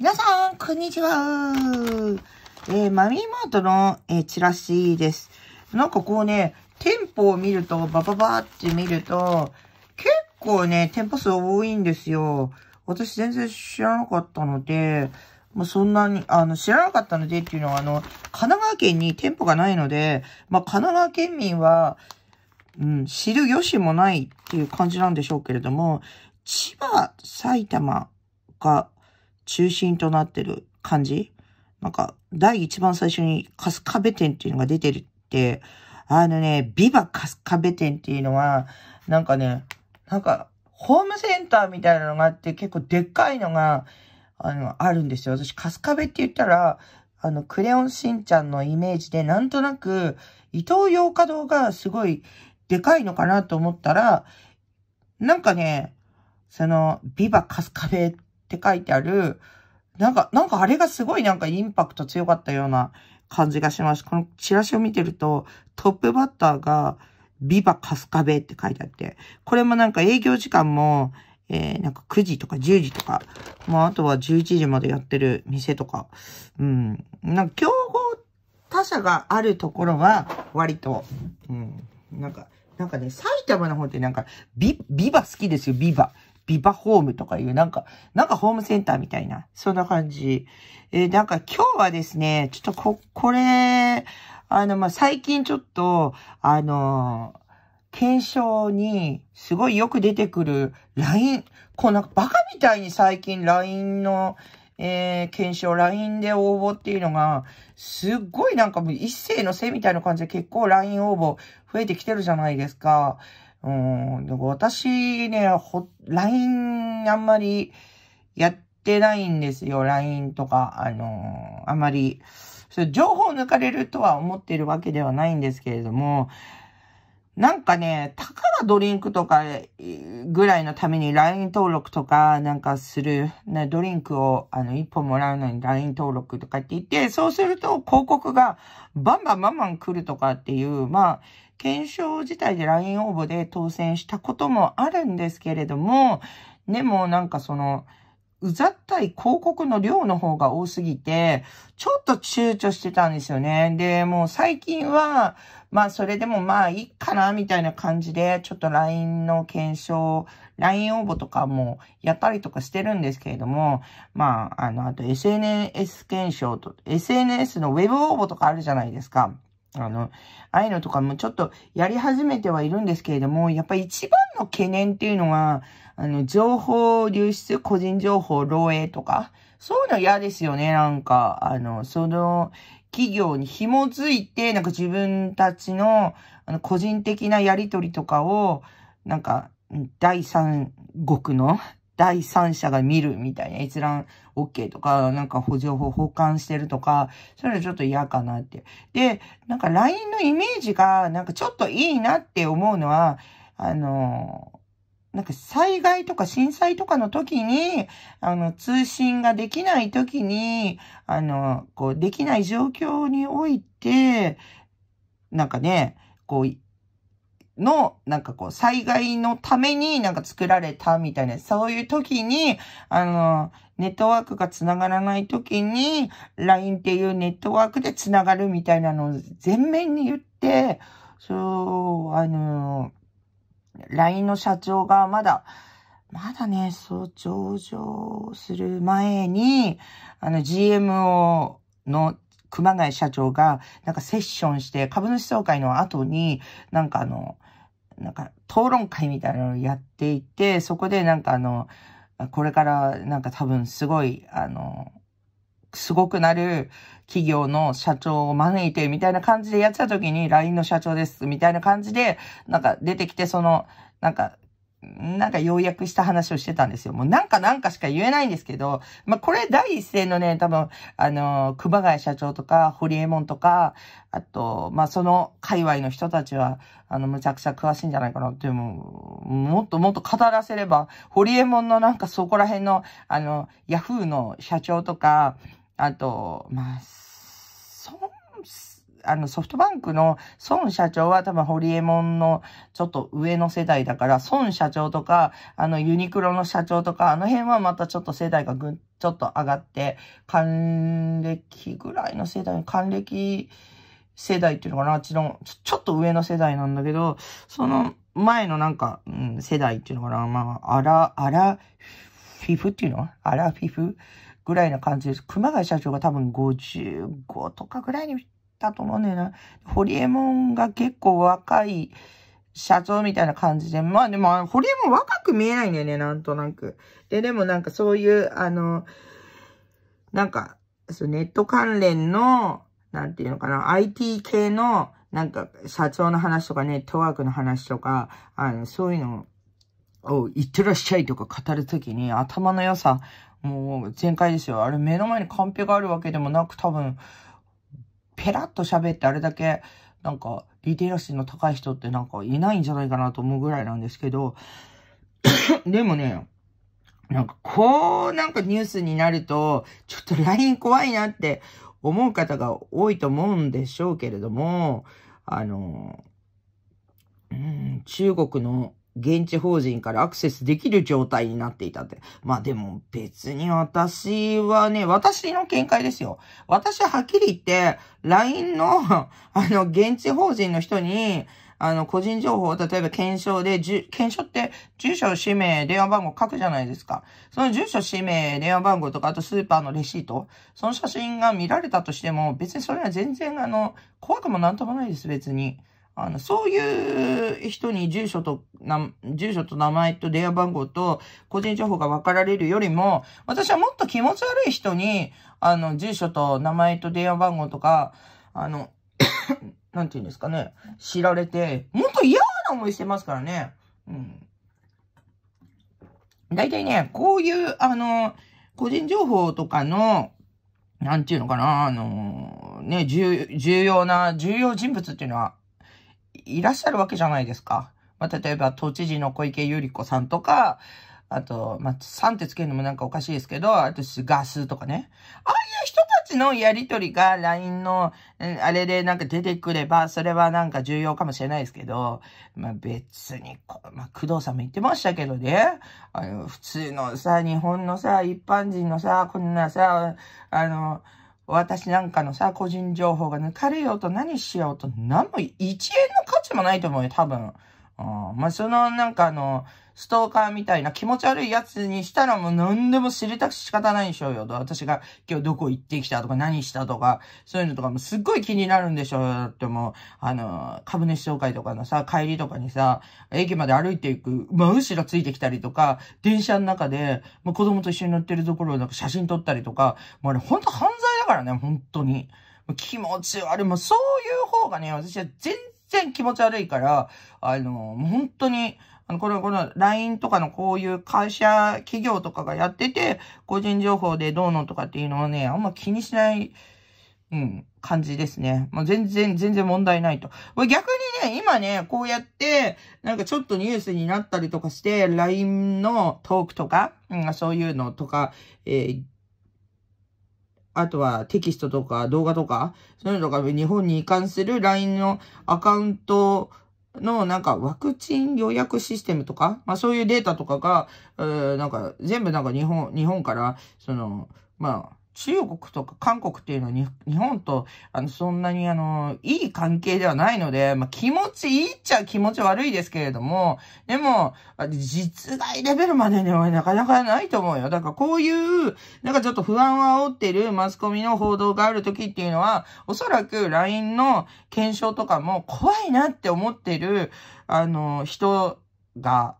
皆さん、こんにちは。えー、マミーマートの、えー、チラシです。なんかこうね、店舗を見ると、バババって見ると、結構ね、店舗数多いんですよ。私全然知らなかったので、まあ、そんなに、あの、知らなかったのでっていうのは、あの、神奈川県に店舗がないので、まあ、神奈川県民は、うん、知る由もないっていう感じなんでしょうけれども、千葉、埼玉が中心となってる感じなんか、第一番最初にカスカベ店っていうのが出てるって、あのね、ビバカスカベ店っていうのは、なんかね、なんか、ホームセンターみたいなのがあって結構でっかいのが、あの、あるんですよ。私、カスカベって言ったら、あの、クレヨンしんちゃんのイメージで、なんとなく、伊東洋華堂がすごいでかいのかなと思ったら、なんかね、その、ビバカスカベっって書いてある、なんか、なんかあれがすごいなんかインパクト強かったような感じがします。このチラシを見てると、トップバッターが、ビバカスカベって書いてあって、これもなんか営業時間も、えー、なんか9時とか10時とか、まああとは11時までやってる店とか、うん、なんか競合他社があるところは、割と、うん、なんか、なんかね、埼玉の方ってなんか、ビ、ビバ好きですよ、ビバ。ビバホームとかいうなんか、なんかホームセンターみたいな、そんな感じ。えー、なんか今日はですね、ちょっとこ、これ、あの、まあ、最近ちょっと、あのー、検証にすごいよく出てくる LINE、こうなんかバカみたいに最近 LINE の、えー、検証、LINE で応募っていうのが、すっごいなんかもう一世のせいみたいな感じで結構 LINE 応募増えてきてるじゃないですか。うん、でも私ね、ほ、LINE あんまりやってないんですよ。LINE とか、あのー、あんまり、情報抜かれるとは思ってるわけではないんですけれども、なんかね、たかがドリンクとかぐらいのために LINE 登録とかなんかする、ね、ドリンクをあの一本もらうのに LINE 登録とかって言って、そうすると広告がバンバンバンバン来るとかっていう、まあ、検証自体で LINE 応募で当選したこともあるんですけれども、でもなんかその、うざったい広告の量の方が多すぎて、ちょっと躊躇してたんですよね。で、もう最近は、まあ、それでもまあ、いいかな、みたいな感じで、ちょっと LINE の検証、LINE 応募とかもやったりとかしてるんですけれども、まあ、あの、あと SNS 検証と、SNS のウェブ応募とかあるじゃないですか。あの、ああいうのとかもちょっとやり始めてはいるんですけれども、やっぱり一番の懸念っていうのは、あの、情報流出、個人情報漏洩とか、そういうの嫌ですよね、なんか。あの、その、企業に紐づいて、なんか自分たちの、あの、個人的なやりとりとかを、なんか、第三国の第三者が見るみたいな閲覧 OK とか、なんか補助法保管してるとか、それはちょっと嫌かなって。で、なんか LINE のイメージが、なんかちょっといいなって思うのは、あのなんか災害とか震災とかの時に、あの、通信ができない時に、あの、こう、できない状況において、なんかね、こう、の、なんかこう、災害のためになんか作られたみたいな、そういう時に、あの、ネットワークが繋がらない時に、LINE っていうネットワークで繋がるみたいなのを全面に言って、そう、あの、LINE の社長がまだ、まだね、そう、上場する前に、あの、GMO の熊谷社長が、なんかセッションして、株主総会の後に、なんかあの、なんか討論会みたいなのをやっていて、そこでなんかあの、これからなんか多分すごい、あの、すごくなる企業の社長を招いて、みたいな感じでやってた時に、LINE の社長です、みたいな感じで、なんか出てきて、その、なんか、なんか要約した話をしてたんですよ。もうなんかなんかしか言えないんですけど、まあこれ第一声のね、多分、あの、熊谷社長とか、堀江門とか、あと、まあその界隈の人たちは、あの、むちゃくちゃ詳しいんじゃないかなって、ももっともっと語らせれば、堀江門のなんかそこら辺の、あの、ヤフーの社長とか、あと、まあ、孫、あの、ソフトバンクの孫社長は多分ホリエモンのちょっと上の世代だから、孫社長とか、あの、ユニクロの社長とか、あの辺はまたちょっと世代がぐん、ちょっと上がって、還暦ぐらいの世代、還暦世代っていうのかな、あっちのちょ、ちょっと上の世代なんだけど、その前のなんか、うん、世代っていうのかな、まあ、あら、あら、フィフっていうのあら、フィフぐらいな感じです。熊谷社長が多分55とかぐらいにだと思うんだよな。ホリエモンが結構若い社長みたいな感じで、まあでも、ホリエモン若く見えないんだよね、なんとなく。で、でもなんかそういう、あの、なんか、そうネット関連の、なんていうのかな、IT 系の、なんか、社長の話とかネットワークの話とか、あの、そういうのを、いってらっしゃいとか語るときに頭の良さもう全開ですよ。あれ目の前にカンペがあるわけでもなく多分、ペラッと喋ってあれだけ、なんか、リテラシーの高い人ってなんかいないんじゃないかなと思うぐらいなんですけど、でもね、なんかこうなんかニュースになると、ちょっと LINE 怖いなって思う方が多いと思うんでしょうけれども、あの、うん、中国の現地法人からアクセスできる状態になっていたって。まあでも別に私はね、私の見解ですよ。私ははっきり言って、LINE の、あの、現地法人の人に、あの、個人情報、を、例えば検証で、検証って、住所、氏名、電話番号書くじゃないですか。その住所、氏名、電話番号とか、あとスーパーのレシート、その写真が見られたとしても、別にそれは全然、あの、怖くもなんともないです、別に。あの、そういう人に住所と、住所と名前と電話番号と個人情報が分かられるよりも、私はもっと気持ち悪い人に、あの、住所と名前と電話番号とか、あの、なんて言うんですかね、知られて、もっと嫌な思いしてますからね。うん。大体ね、こういう、あの、個人情報とかの、なんていうのかな、あの、ね、重要な、重要人物っていうのは、いらっしゃるわけじゃないですか。まあ、例えば、都知事の小池百合子さんとか、あと、まあ、3ってつけるのもなんかおかしいですけど、あと、ガスとかね。ああいう人たちのやりとりが LINE の、あれでなんか出てくれば、それはなんか重要かもしれないですけど、まあ、別に、まあ、工藤さんも言ってましたけどね、あの、普通のさ、日本のさ、一般人のさ、こんなさ、あの、私なんかのさ、個人情報が抜かれようと何しようと、何も1円の価値もないと思うよ、多分。あまあ、その、なんかあの、ストーカーみたいな気持ち悪いやつにしたらもう何でも知りたく仕方ないでしょうよ。私が今日どこ行ってきたとか何したとか、そういうのとかもすっごい気になるんでしょうよ。ってもう、あの、株主総会とかのさ、帰りとかにさ、駅まで歩いていく、真後ろついてきたりとか、電車の中で、もう子供と一緒に乗ってるところをなんか写真撮ったりとか、もうあれほんと犯罪だからね、本当に。気持ち悪い。もうそういう方がね、私は全然気持ち悪いから、あの、もう本当に、あの、この、この LINE とかのこういう会社、企業とかがやってて、個人情報でどうのとかっていうのはね、あんま気にしない、うん、感じですね。まあ、全然、全然問題ないと。逆にね、今ね、こうやって、なんかちょっとニュースになったりとかして、LINE のトークとか、うん、そういうのとか、えー、あとはテキストとか動画とか、そういうのとか、日本に関する LINE のアカウントのなんかワクチン予約システムとか、まあそういうデータとかが、うなんか全部なんか日本、日本から、その、まあ、中国とか韓国っていうのは日本とあのそんなにあのいい関係ではないので、まあ、気持ちいいっちゃ気持ち悪いですけれども、でも実害レベルまでにはなかなかないと思うよ。だからこういうなんかちょっと不安を煽ってるマスコミの報道がある時っていうのはおそらく LINE の検証とかも怖いなって思ってるあの人が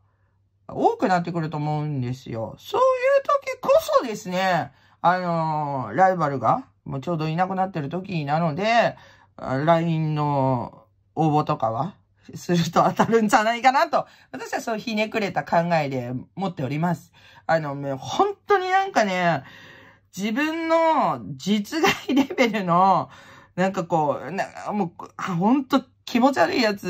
多くなってくると思うんですよ。そういう時こそですね、あのー、ライバルが、もうちょうどいなくなってる時なので、LINE の応募とかは、すると当たるんじゃないかなと、私はそうひねくれた考えで持っております。あの、もう本当になんかね、自分の実害レベルの、なんかこう、なもう、ほんと気持ち悪いやつ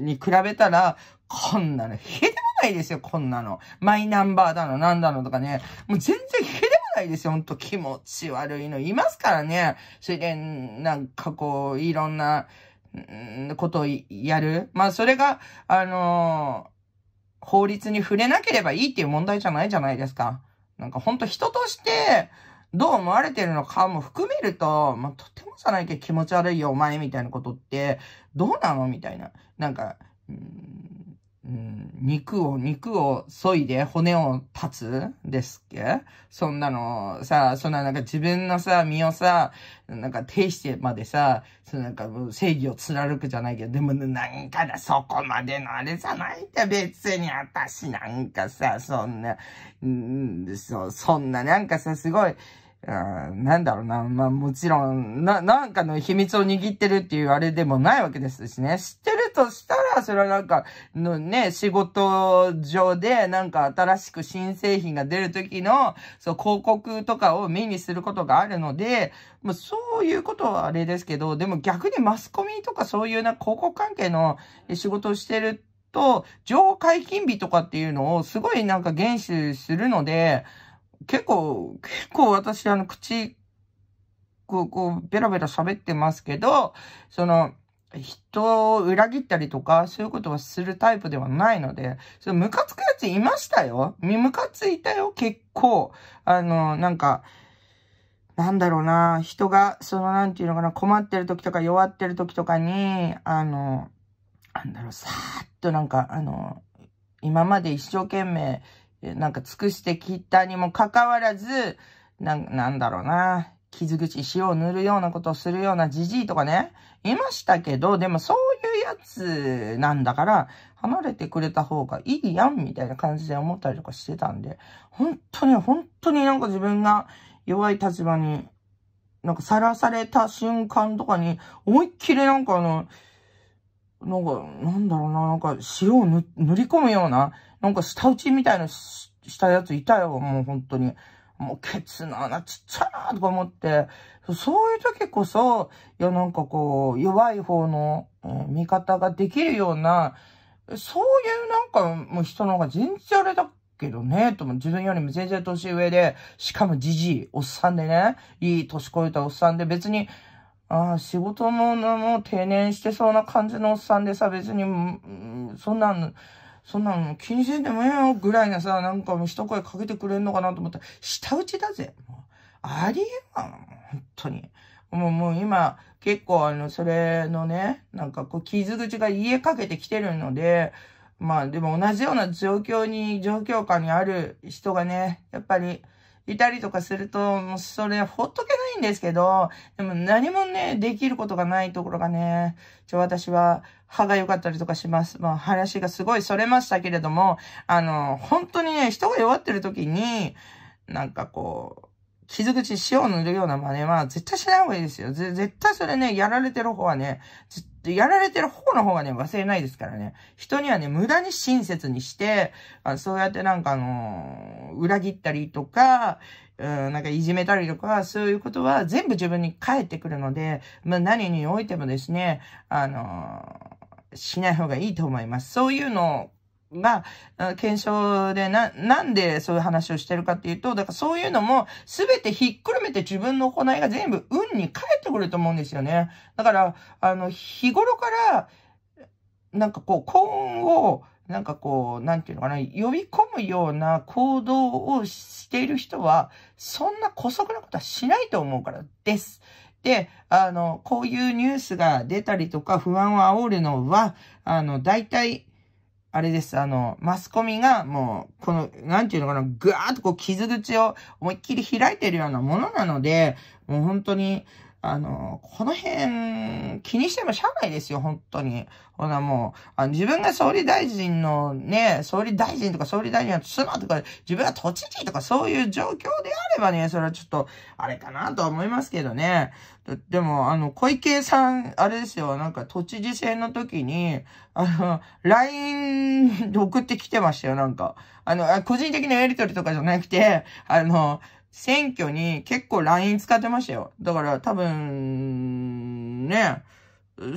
に比べたら、こんなの、へでもないですよ、こんなの。マイナンバーだの、なんだのとかね。もう全然へでないですよ。ほんと気持ち悪いのいますからね。それで、なんかこう、いろんな、ことをやる。まあ、それが、あのー、法律に触れなければいいっていう問題じゃないじゃないですか。なんかほんと人として、どう思われてるのかも含めると、まあ、とてもじゃないけど気持ち悪いよ、お前みたいなことって、どうなのみたいな。なんか、うんうん、肉を、肉を削いで骨を断つですっけそんなの、さ、そんななんか自分のさ、身をさ、なんか停してまでさ、そのなんか正義を貫くじゃないけど、でもなんかだ、そこまでのあれじゃないって別に私なんかさ、そんな、うん、そ、そんななんかさ、すごい、なんだろうな。まあもちろん、な、なんかの秘密を握ってるっていうあれでもないわけですしね。知ってるとしたら、それはなんか、のね、仕事上でなんか新しく新製品が出る時の、そう、広告とかを目にすることがあるので、まあそういうことはあれですけど、でも逆にマスコミとかそういうな広告関係の仕事をしてると、情報解禁日とかっていうのをすごいなんか厳守するので、結構、結構私、あの、口、こう、こう、ベラベラ喋ってますけど、その、人を裏切ったりとか、そういうことはするタイプではないので、そのムカつくやついましたよ。ムカついたよ、結構。あの、なんか、なんだろうな、人が、その、なんていうのかな、困ってる時とか弱ってる時とかに、あの、なんだろう、さーっとなんか、あの、今まで一生懸命なんか尽くしてきたにもかかわらず、な、なんだろうな。傷口、塩を塗るようなことをするようなじじいとかね、いましたけど、でもそういうやつなんだから、離れてくれた方がいいやん、みたいな感じで思ったりとかしてたんで、本当に、本当になんか自分が弱い立場に、なんかさらされた瞬間とかに、思いっきりなんかあの、なんか、なんだろうな、なんか塩を塗り込むような、なんか下打ちみたいなしたやついたよ、もう本当に。もうケツの穴ちっちゃなとか思って、そういう時こそ、いやなんかこう、弱い方の、え味方ができるような、そういうなんかもう人の方が全然あれだけどね、とも自分よりも全然年上で、しかもじじい、おっさんでね、いい年越えたおっさんで別に、ああ、仕事も、もう定年してそうな感じのおっさんでさ、別に、そんなん、そんなの気にせんでもええよぐらいなさ、なんかもう一声かけてくれんのかなと思ったら、舌打ちだぜ。もうありえんわ、本当に。もう、もう今、結構あの、それのね、なんかこう、傷口が家かけてきてるので、まあでも同じような状況に、状況下にある人がね、やっぱり、いたりとかすると、もうそれほっとけないんですけど、でも何もね、できることがないところがね、ちょ、私は歯が良かったりとかします。まあ話がすごいそれましたけれども、あの、本当にね、人が弱ってる時に、なんかこう、傷口塩を塗るような真似は絶対しない方がいいですよ。絶対それね、やられてる方はね、絶やられてる方の方がね、忘れないですからね。人にはね、無駄に親切にして、あそうやってなんかあのー、裏切ったりとか、うん、なんかいじめたりとか、そういうことは全部自分に返ってくるので、まあ、何においてもですね、あのー、しない方がいいと思います。そういうのをが、検証でな、なんでそういう話をしてるかっていうと、だからそういうのも全てひっくるめて自分の行いが全部運に返ってくると思うんですよね。だから、あの、日頃から、なんかこう、幸運を、なんかこう、なんていうのかな、呼び込むような行動をしている人は、そんな姑息なことはしないと思うからです。で、あの、こういうニュースが出たりとか不安を煽るのは、あの、大体、あれです。あの、マスコミがもう、この、なんていうのかな、ぐわーっとこう傷口を思いっきり開いてるようなものなので、もう本当に、あの、この辺、気にしてもしゃあないですよ、本当に。ほな、もう、あの自分が総理大臣のね、総理大臣とか総理大臣の妻とか、自分が都知事とかそういう状況であればね、それはちょっと、あれかなと思いますけどね。でも、あの、小池さん、あれですよ、なんか都知事選の時に、あの、LINE 送ってきてましたよ、なんか。あの、個人的なやりとりとかじゃなくて、あの、選挙に結構 LINE 使ってましたよ。だから多分、ね、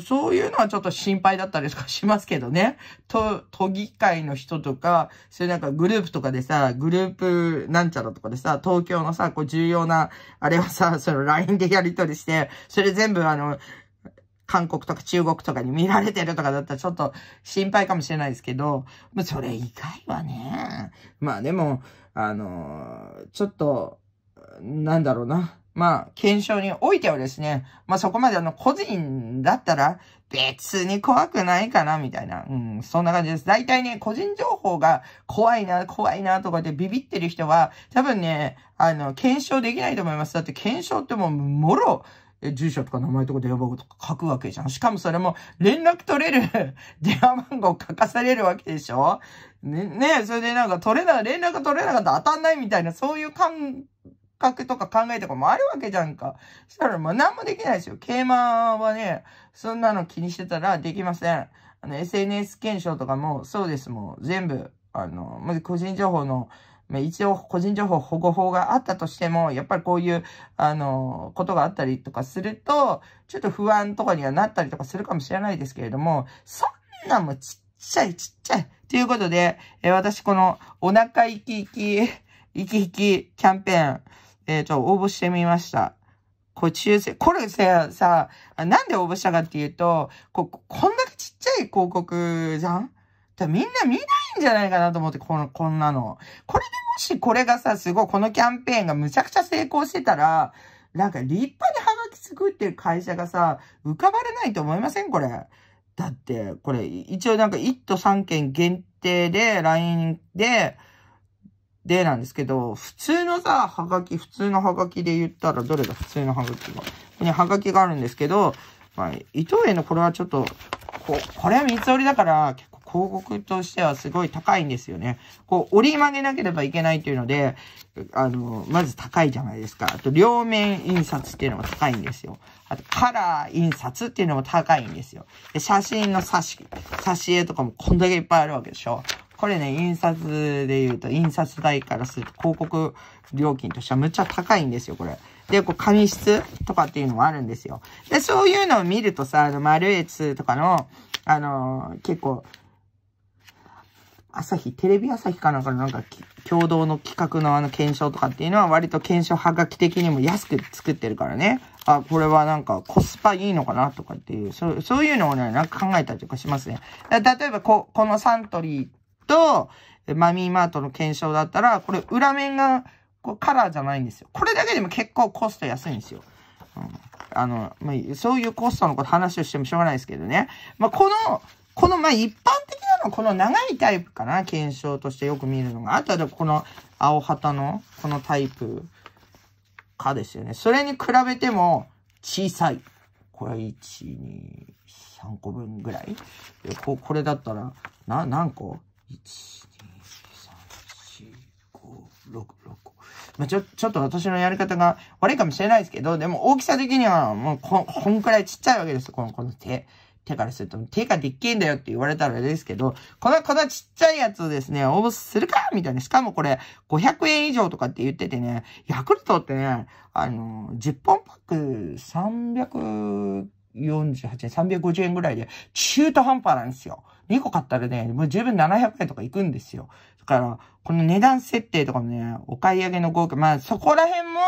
そういうのはちょっと心配だったりとかしますけどね。と、都議会の人とか、そういうなんかグループとかでさ、グループなんちゃらとかでさ、東京のさ、こう重要な、あれをさ、その LINE でやり取りして、それ全部あの、韓国とか中国とかに見られてるとかだったらちょっと心配かもしれないですけど、まあそれ以外はね、まあでも、あのー、ちょっと、なんだろうな。まあ、検証においてはですね、まあそこまであの、個人だったら別に怖くないかな、みたいな。うん、そんな感じです。大体ね、個人情報が怖いな、怖いな、とかでビビってる人は、多分ね、あの、検証できないと思います。だって検証ってもう、もろ、住所とか名前とか電話番号とか書くわけじゃん。しかもそれも連絡取れる 電話番号書かされるわけでしょね、ねそれでなんか取れな、連絡取れなかったら当たんないみたいな、そういう感画とか考えとかもあるわけじゃんか。そしたらもう何もできないですよ。桂馬はね、そんなの気にしてたらできません。あの、SNS 検証とかもそうですもう全部、あの、まず個人情報の、まあ、一応個人情報保護法があったとしても、やっぱりこういう、あの、ことがあったりとかすると、ちょっと不安とかにはなったりとかするかもしれないですけれども、そんなもちっちゃいちっちゃい。ということで、えー、私このお腹いきいき、いきいきキャンペーン、えっ、ー、と、応募してみました。これ中世、これさ、さ、なんで応募したかっていうと、こ、こんだけちっちゃい広告じゃんだみんな見ないんじゃないかなと思って、この、こんなの。これでもしこれがさ、すごい、このキャンペーンがむちゃくちゃ成功してたら、なんか立派にハガキ作ってる会社がさ、浮かばれないと思いませんこれ。だって、これ、一応なんか1都3県限定で、LINE で、でなんですけど、普通のさ、はがき、普通のはがきで言ったら、どれが普通のはがきが。ここにはがきがあるんですけど、まあ、伊藤園のこれはちょっと、ここれは三つ折りだから、結構広告としてはすごい高いんですよね。こう、折り曲げなければいけないというので、あの、まず高いじゃないですか。あと、両面印刷っていうのも高いんですよ。あと、カラー印刷っていうのも高いんですよ。で写真の挿し、挿絵とかもこんだけいっぱいあるわけでしょ。これね、印刷で言うと、印刷代からすると広告料金としてはむっちゃ高いんですよ、これ。で、こう、紙質とかっていうのもあるんですよ。で、そういうのを見るとさ、あの、マルエツとかの、あのー、結構、朝日、テレビ朝日かなんかのなんか、共同の企画のあの検証とかっていうのは割と検証はがき的にも安く作ってるからね。あ、これはなんかコスパいいのかなとかっていう、そうそういうのをね、なんか考えたりとかしますね。例えばこ、このサントリー、と、マミーマートの検証だったら、これ裏面がこうカラーじゃないんですよ。これだけでも結構コスト安いんですよ。うん、あの、まあ、そういうコストのこと話をしてもしょうがないですけどね。まあ、この、この、まあ、一般的なのはこの長いタイプかな。検証としてよく見るのが。あとはこの青旗のこのタイプかですよね。それに比べても小さい。これ1、2、3個分ぐらい。ここれだったら、な、何個まあ、ちょ、ちょっと私のやり方が悪いかもしれないですけど、でも大きさ的にはもうこ、こんくらいちっちゃいわけです。この、この手。手からすると、手がでっけえんだよって言われたらですけど、この、このちっちゃいやつをですね、応募するかみたいな。しかもこれ、500円以上とかって言っててね、ヤクルトってね、あの、10本パック300 48円、350円ぐらいで、中途半端なんですよ。2個買ったらね、もう十分700円とかいくんですよ。だから、この値段設定とかもね、お買い上げの豪華、まあそこら辺も、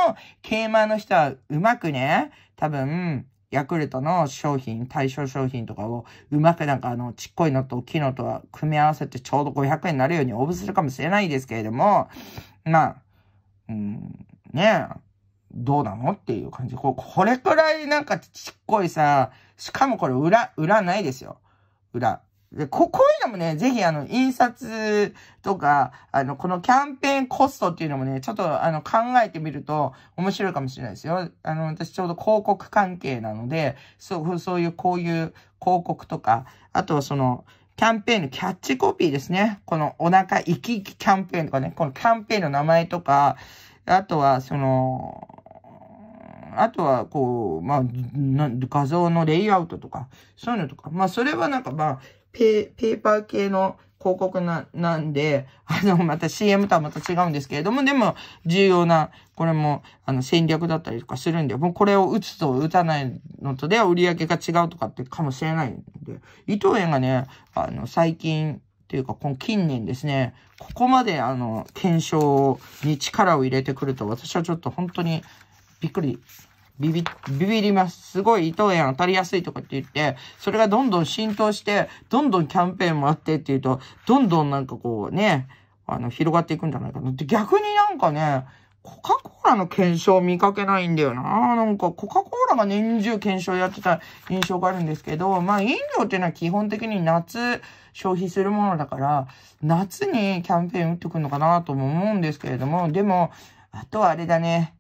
ケーマーの人はうまくね、多分、ヤクルトの商品、対象商品とかをうまくなんかあの、ちっこいのと大きいのとは組み合わせてちょうど500円になるように応募するかもしれないですけれども、まあ、うん、ねえ、どうなのっていう感じ。これくらいなんかちっこいさ、しかもこれ裏、裏ないですよ。裏。で、こ、こういうのもね、ぜひあの、印刷とか、あの、このキャンペーンコストっていうのもね、ちょっとあの、考えてみると面白いかもしれないですよ。あの、私ちょうど広告関係なので、そう、そういうこういう広告とか、あとその、キャンペーンのキャッチコピーですね。このお腹生き生きキャンペーンとかね、このキャンペーンの名前とか、あとはその、あとは、こう、まあ、画像のレイアウトとか、そういうのとか、まあ、それはなんかまあ、ペーパー系の広告な、なんで、あの、また CM とはまた違うんですけれども、でも、重要な、これも、あの、戦略だったりとかするんで、もうこれを打つと打たないのとでは売り上げが違うとかってかもしれないんで、伊藤園がね、あの、最近、というか、この近年ですね、ここまで、あの、検証に力を入れてくると、私はちょっと本当にびっくりビビ、ビビります。すごい伊藤園当たりやすいとかって言って、それがどんどん浸透して、どんどんキャンペーンもあってっていうと、どんどんなんかこうね、あの、広がっていくんじゃないかな。で、逆になんかね、コカ・コーラの検証見かけないんだよな。なんか、コカ・コーラが年中検証やってた印象があるんですけど、まあ、飲料っていうのは基本的に夏消費するものだから、夏にキャンペーン打ってくるのかなとも思うんですけれども、でも、あとはあれだね。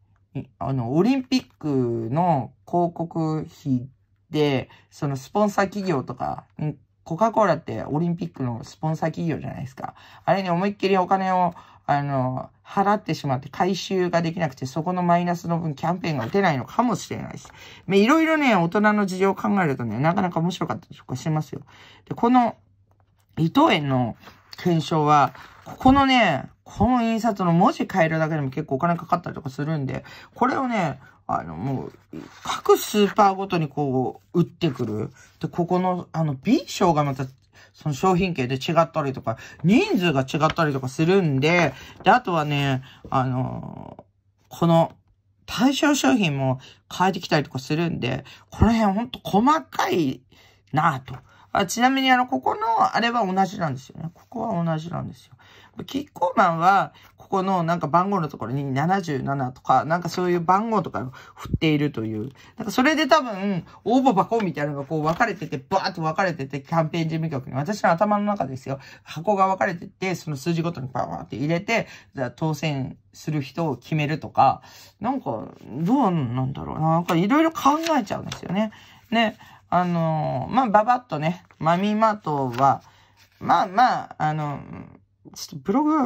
あの、オリンピックの広告費で、そのスポンサー企業とか、コカ・コーラってオリンピックのスポンサー企業じゃないですか。あれに思いっきりお金を、あの、払ってしまって回収ができなくて、そこのマイナスの分キャンペーンが打てないのかもしれないです。いろいろね、大人の事情を考えるとね、なかなか面白かったりとかしますよ。で、この、伊藤園の検証は、ここのね、この印刷の文字変えるだけでも結構お金かかったりとかするんで、これをね、あの、もう、各スーパーごとにこう、売ってくる。で、ここの、あの、B 賞がまた、その商品系で違ったりとか、人数が違ったりとかするんで、で、あとはね、あのー、この、対象商品も変えてきたりとかするんで、この辺ほんと細かいなぁと。あちなみにあの、ここの、あれは同じなんですよね。ここは同じなんですよ。キッコーマンは、ここのなんか番号のところに77とか、なんかそういう番号とか振っているという。なんかそれで多分、応募箱みたいなのがこう分かれてて、バーっと分かれてて、キャンペーン事務局に、私の頭の中ですよ。箱が分かれてて、その数字ごとにバーって入れて、じゃあ当選する人を決めるとか、なんか、どうなんだろうな。なんかいろいろ考えちゃうんですよね。ね。あのー、まあ、バッとね、マミーマートは、まあまあ、あの、ちょっとブログ、ちょ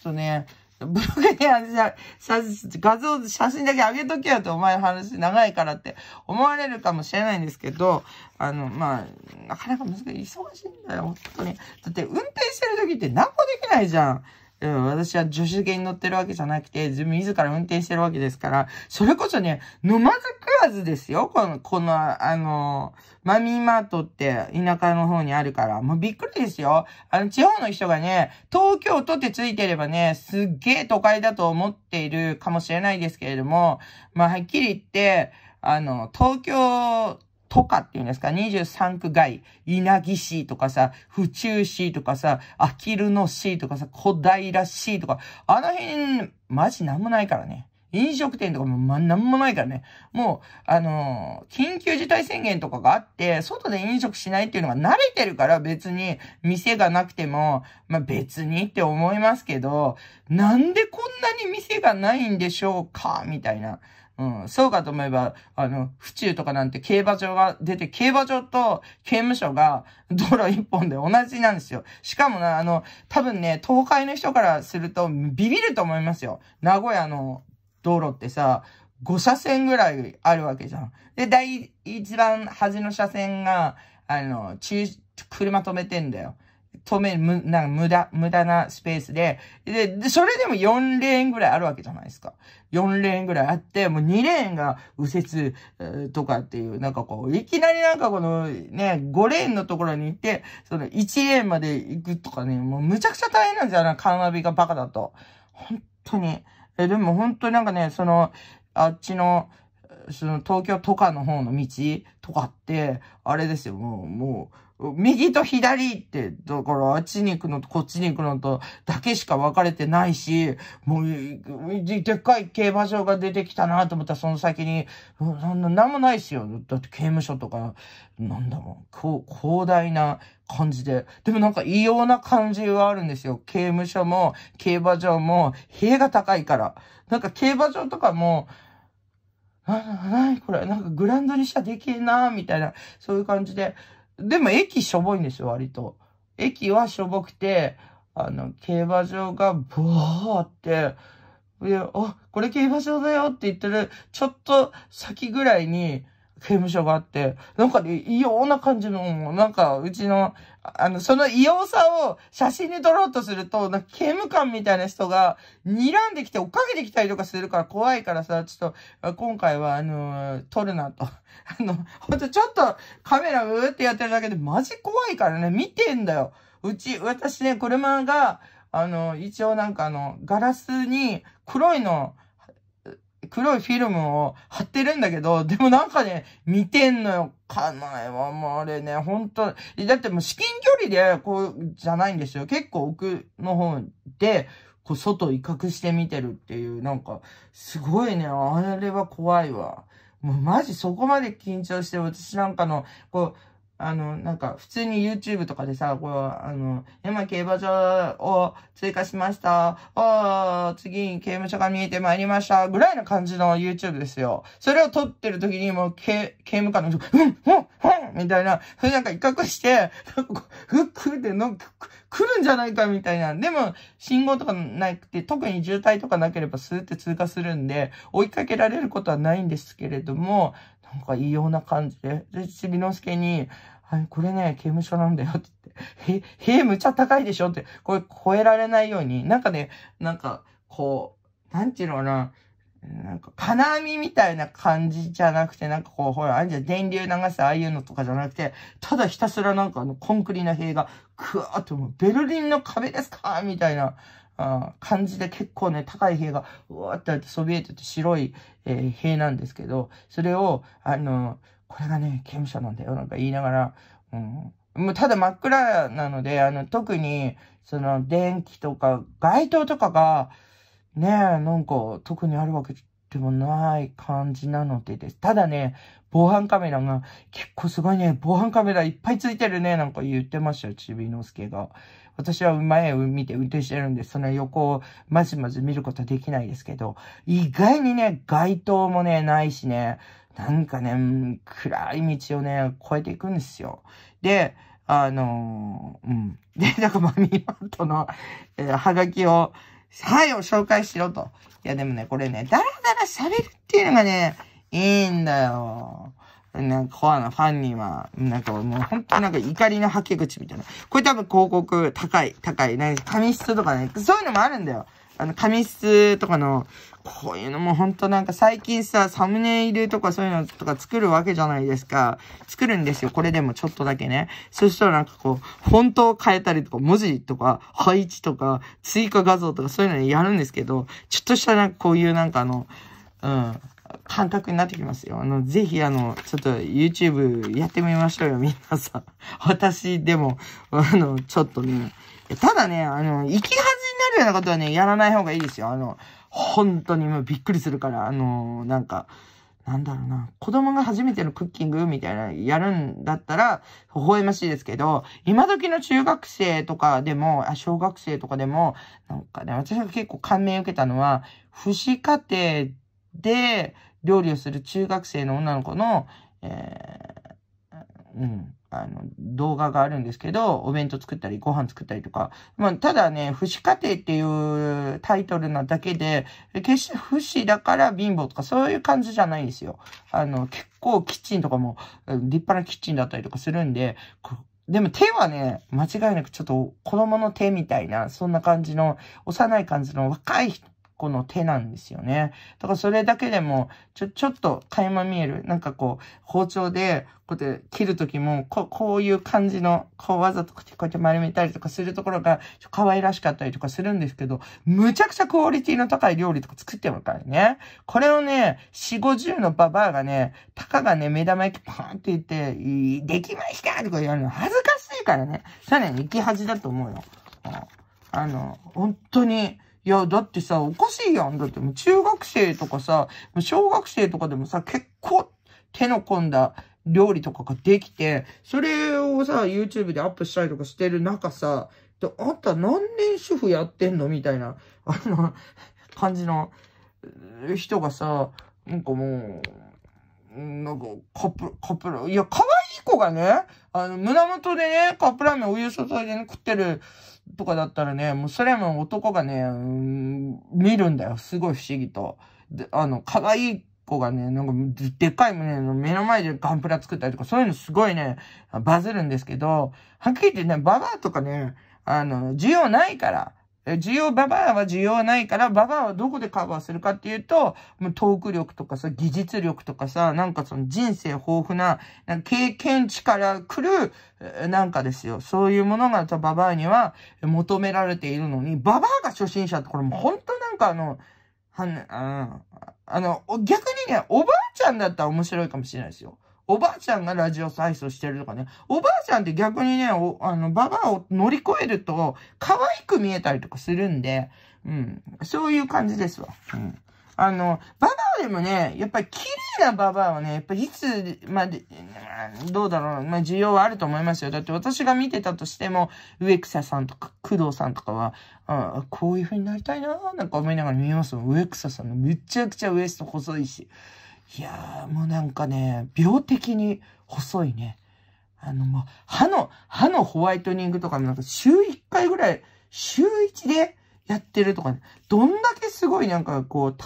っとね、ブログに画像、写真だけ上げとけよとお前の話長いからって思われるかもしれないんですけど、あの、まあ、なかなか難しい。忙しいんだよ、本当に。だって運転してる時って何もできないじゃん。うん、私は助手席に乗ってるわけじゃなくて、自分自ら運転してるわけですから、それこそね、飲まず食わずですよ。この、この、あのマミーマートって田舎の方にあるから。もうびっくりですよ。あの、地方の人がね、東京都ってついてればね、すっげえ都会だと思っているかもしれないですけれども、まあ、はっきり言って、あの、東京都下っていうんですか、23区外、稲城市とかさ、府中市とかさ、あきる野市とかさ、小平市とか、あの辺、マジなんもないからね。飲食店とかも、ま、なんもないからね。もう、あのー、緊急事態宣言とかがあって、外で飲食しないっていうのが慣れてるから別に、店がなくても、まあ、別にって思いますけど、なんでこんなに店がないんでしょうかみたいな。うん、そうかと思えば、あの、府中とかなんて競馬場が出て、競馬場と刑務所が道路一本で同じなんですよ。しかもな、あの、多分ね、東海の人からするとビビると思いますよ。名古屋の道路ってさ、5車線ぐらいあるわけじゃん。で、第一番端の車線が、あの、中、車止めてんだよ。止め、む、なん無駄、無駄なスペースで、で、でそれでも4レーンぐらいあるわけじゃないですか。4レーンぐらいあって、もう2レーンが右折、とかっていう、なんかこう、いきなりなんかこのね、5レーンのところに行って、その1レーンまで行くとかね、もうむちゃくちゃ大変なんですよ、なカーナビがバカだと。本当に。え、でも本当になんかね、その、あっちの、その東京とかの方の道とかって、あれですよ、もう、もう、右と左って、だからあっちに行くのとこっちに行くのとだけしか分かれてないし、もう、でっかい競馬場が出てきたなと思ったらその先に、なんもないっすよ。だって刑務所とか、なんだろう、こう、広大な感じで。でもなんか異様な感じはあるんですよ。刑務所も競馬場も塀が高いから。なんか競馬場とかも、な、な、なこれ、なんかグランドにしかできんな、みたいな、そういう感じで、でも駅しょぼいんですよ、割と。駅はしょぼくて、あの、競馬場がブワーって、や、あ、これ競馬場だよって言ってる、ちょっと先ぐらいに、刑務所があって、なんかね、異様な感じの、なんか、うちの、あの、その異様さを写真に撮ろうとすると、なんか刑務官みたいな人が睨んできて追っかけてきたりとかするから怖いからさ、ちょっと、今回は、あのー、撮るなと。あの、ほんとちょっとカメラうーってやってるだけで、マジ怖いからね、見てんだよ。うち、私ね、車が、あの、一応なんかあの、ガラスに黒いの、黒いフィルムを貼ってるんだけど、でもなんかね、見てんのよ。な内はもうあれね、ほんと、だってもう至近距離で、こう、じゃないんですよ。結構奥の方で、こう、外威嚇して見てるっていう、なんか、すごいね、あれは怖いわ。もうマジそこまで緊張して、私なんかの、こう、あの、なんか、普通に YouTube とかでさ、こう、あの、山競馬場を追加しました。ああ、次に刑務所が見えてまいりました。ぐらいの感じの YouTube ですよ。それを撮ってる時にもう、刑務官の人、うん、うん、うん、みたいな、それなんか威嚇して、なんか、ふっくっての、来るんじゃないかみたいな。でも、信号とかなくて、特に渋滞とかなければスーって通過するんで、追いかけられることはないんですけれども、なんかいいような感じで。で、しびのすけに、はい、これね、刑務所なんだよって言って、へ、へ、むちゃ高いでしょって、これ超えられないように、なんかね、なんか、こう、なんちゅうのかな、なんか、金網みたいな感じじゃなくて、なんかこう、ほら、あんじゃ電流流すああいうのとかじゃなくて、ただひたすらなんかあの、コンクリな塀が、くわーってベルリンの壁ですかみたいな、感じで結構ね、高い塀が、うわーってってそびえてて白い、えー、塀なんですけど、それを、あの、これがね、刑務所なんだよ、なんか言いながら、うん、もうただ真っ暗なので、あの、特に、その、電気とか、街灯とかが、ね、なんか、特にあるわけでもない感じなのでです。ただね、防犯カメラが、結構すごいね、防犯カメラいっぱいついてるね、なんか言ってましたよ、ちびのすけが。私は前を見て運転してるんで、その横をまずまず見ることできないですけど、意外にね、街灯もね、ないしね、なんかね、暗い道をね、越えていくんですよ。で、あのー、うん。で、なんかマミーマットの、えー、はがきを、はい、を紹介しろと。いや、でもね、これね、だらだら喋るっていうのがね、いいんだよ。なんかコアなファンには、なんかもう本当になんか怒りの吐け口みたいな。これ多分広告高い、高い。なんか紙質とかね、そういうのもあるんだよ。あの、紙質とかの、こういうのも本当なんか最近さ、サムネイルとかそういうのとか作るわけじゃないですか。作るんですよ。これでもちょっとだけね。そしたらなんかこう、フォントを変えたりとか、文字とか、配置とか、追加画像とかそういうのやるんですけど、ちょっとしたなんかこういうなんかあの、うん。感覚になってきますよ。あの、ぜひあの、ちょっと YouTube やってみましょうよ、皆さん。私でも、あの、ちょっとね、ただね、あの、生きずになるようなことはね、やらない方がいいですよ。あの、本当にもうびっくりするから、あの、なんか、なんだろうな、子供が初めてのクッキングみたいな、やるんだったら、微笑ましいですけど、今時の中学生とかでも、あ小学生とかでも、なんかね、私が結構感銘受けたのは、不死家庭で、料理をする中学生の女の子の、えー、うん、あの、動画があるんですけど、お弁当作ったり、ご飯作ったりとか。まあ、ただね、不死家庭っていうタイトルなだけで、決して不死だから貧乏とかそういう感じじゃないんですよ。あの、結構キッチンとかも、立派なキッチンだったりとかするんで、でも手はね、間違いなくちょっと子供の手みたいな、そんな感じの、幼い感じの若い人この手なんですよね。だからそれだけでも、ちょ、ちょっと垣間見える。なんかこう、包丁で、こうやって切るときも、こう、こういう感じの、こうわざとこうやって丸めたりとかするところが、可愛らしかったりとかするんですけど、むちゃくちゃクオリティの高い料理とか作ってるからね。これをね、四五十のババアがね、たかがね、目玉焼きパーンって言って、いできましたとか言われるの恥ずかしいからね。さらに生き恥だと思うよ。あの、本当に、いや、だってさ、おかしいやん。だってもう中学生とかさ、小学生とかでもさ、結構手の込んだ料理とかができて、それをさ、YouTube でアップしたりとかしてる中さ、であんた何年主婦やってんのみたいな、あの、感じの人がさ、なんかもう、なんかカップ、カップラ、いや、可愛い子がね、あの、胸元でね、カップラーメンお湯注いで、ね、食ってるとかだったらね、もうそれも男がね、うん、見るんだよ。すごい不思議と。で、あの、可愛い子がね、なんか、でっかい胸の目の前でガンプラ作ったりとか、そういうのすごいね、バズるんですけど、はっきり言ってね、ババアとかね、あの、需要ないから。需要、ババアは需要はないから、ババアはどこでカバーするかっていうと、もうトーク力とかさ、技術力とかさ、なんかその人生豊富な、な経験値から来る、なんかですよ。そういうものがババアには求められているのに、ババアが初心者って、これもう本当なんかあの、はん、あの、逆にね、おばあちゃんだったら面白いかもしれないですよ。おばあちゃんがラジオ再操してるとかね。おばあちゃんって逆にね、おあの、ババアを乗り越えると、可愛く見えたりとかするんで、うん。そういう感じですわ。うん。あの、ババアでもね、やっぱり綺麗なババアはね、やっぱりいつまで、どうだろう、まあ需要はあると思いますよ。だって私が見てたとしても、植草さんとか工藤さんとかは、あこういう風になりたいなーなんか思いながら見ますん。植草さんめちゃくちゃウエスト細いし。いやー、もうなんかね、病的に細いね。あの、もう、歯の、歯のホワイトニングとかもなんか週1回ぐらい、週1でやってるとかね。どんだけすごいなんかこう、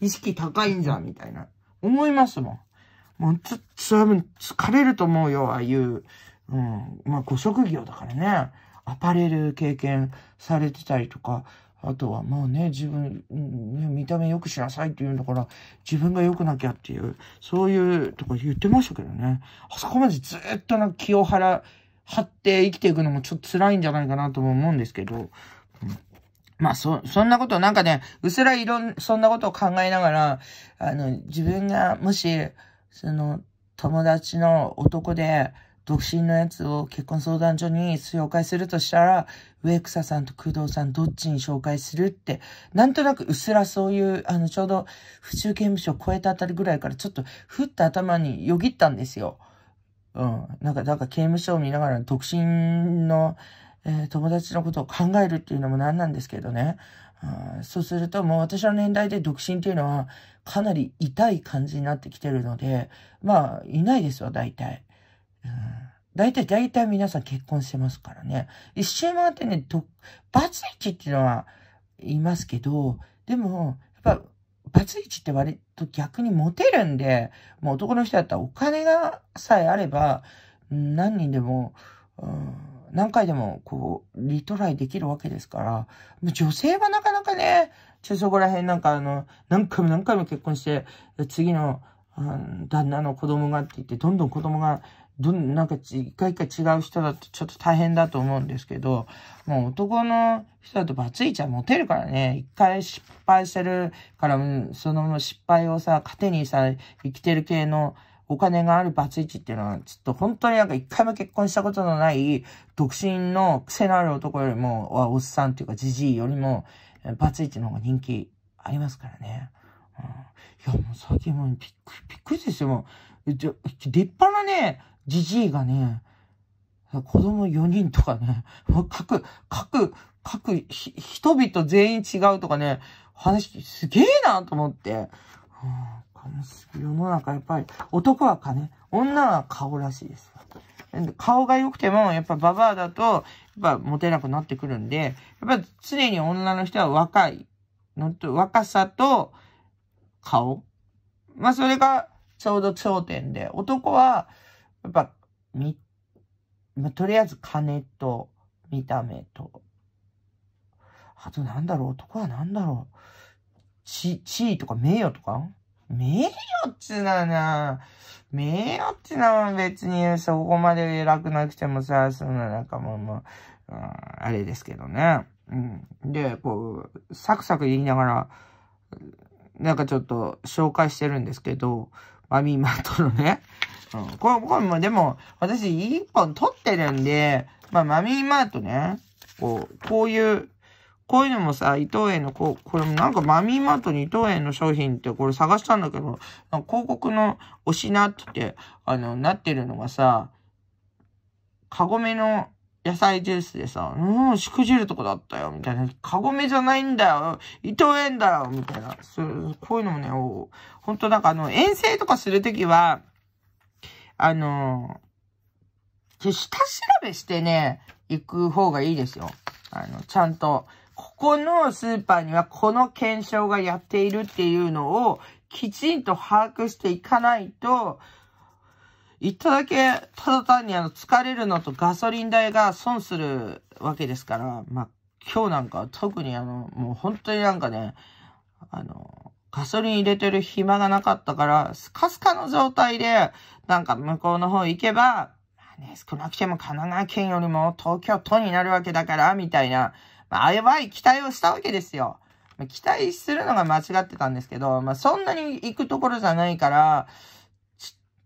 意識高いんじゃん、みたいな。思いますもん。もう、ちょっと、多分疲れると思うよ、ああいう。うん。まあ、ご職業だからね。アパレル経験されてたりとかあとはまあね、自分、ね、見た目良くしなさいって言うんだから、自分が良くなきゃっていう、そういうとか言ってましたけどね。あそこまでずっとな気を張って生きていくのもちょっと辛いんじゃないかなとも思うんですけど、うんまあ、そ、そんなことなんかね、うすらいろん、そんなことを考えながら、あの、自分がもし、その、友達の男で、独身のやつを結婚相談所に紹介するとしたら、植草さんと工藤さんどっちに紹介するって、なんとなくうっすらそういう、あの、ちょうど府中刑務所を超えたあたりぐらいからちょっとふった。頭によぎったんですよ。うん。なんか、なんか刑務所を見ながら独身の、えー、友達のことを考えるっていうのも何なんですけどね。うん、そうするともう私の年代で独身っていうのはかなり痛い感じになってきてるので、まあ、いないですわ、大体。大体、大体皆さん結婚してますからね。一周回ってね、バツイチっていうのは言いますけど、でも、やっぱ、バツイチって割と逆にモテるんで、もう男の人だったらお金がさえあれば、何人でも、うん、何回でもこう、リトライできるわけですから、女性はなかなかね、ちょそこら辺なんかあの、何回も何回も結婚して、次の、うん、旦那の子供がって言って、どんどん子供がどん、なんか一回一回違う人だとちょっと大変だと思うんですけど、もう男の人だとバツイチはモテるからね、一回失敗してるから、その失敗をさ、糧にさ、生きてる系のお金があるバツイチっていうのは、ちょっと本当になんか一回も結婚したことのない独身の癖のある男よりも、おっさんっていうかじじいよりも、バツイチの方が人気ありますからね。うん、いや、もう最近もうびっくり、びっくりですよ、もう。立派なね、じじいがね、子供4人とかね、各、各、各、人々全員違うとかね、話、すげえなと思って。はあ、世の中やっぱり、男は金、女は顔らしいです。顔が良くても、やっぱババアだと、やっぱモテなくなってくるんで、やっぱ常に女の人は若い若さと顔。まあそれがちょうど頂点で、男は、やっぱ、み、まあ、とりあえず金と、見た目と、あとなんだろう、男はなんだろう。地、地位とか名誉とか名誉っつなな、名誉っつな別にそこまで偉くなくてもさ、そんななんかもう、もう、あれですけどね。うん。で、こう、サクサク言いながら、なんかちょっと紹介してるんですけど、マミーマットのね、うん。これ、これもでも、私一本取ってるんで、まあ、マミーマートね、こう、こういう、こういうのもさ、伊藤園の、こう、これもなんかマミーマートに伊藤園の商品ってこれ探したんだけど、広告のお品って、あの、なってるのがさ、カゴメの野菜ジュースでさ、うん、しくじるとこだったよ、みたいな。カゴメじゃないんだよ、伊藤園だよ、みたいな。そう、こういうのもね、ほんとなんかあの、遠征とかするときは、あの、下調べしてね、行く方がいいですよ。あの、ちゃんと、ここのスーパーにはこの検証がやっているっていうのを、きちんと把握していかないと、行っただけ、ただ単にあの、疲れるのとガソリン代が損するわけですから、まあ、今日なんか特にあの、もう本当になんかね、あの、ガソリン入れてる暇がなかったから、スカスカの状態で、なんか向こうの方行けば、まあね、少なくても神奈川県よりも東京都になるわけだから、みたいな、まあ、やばい期待をしたわけですよ。期待するのが間違ってたんですけど、まあ、そんなに行くところじゃないから、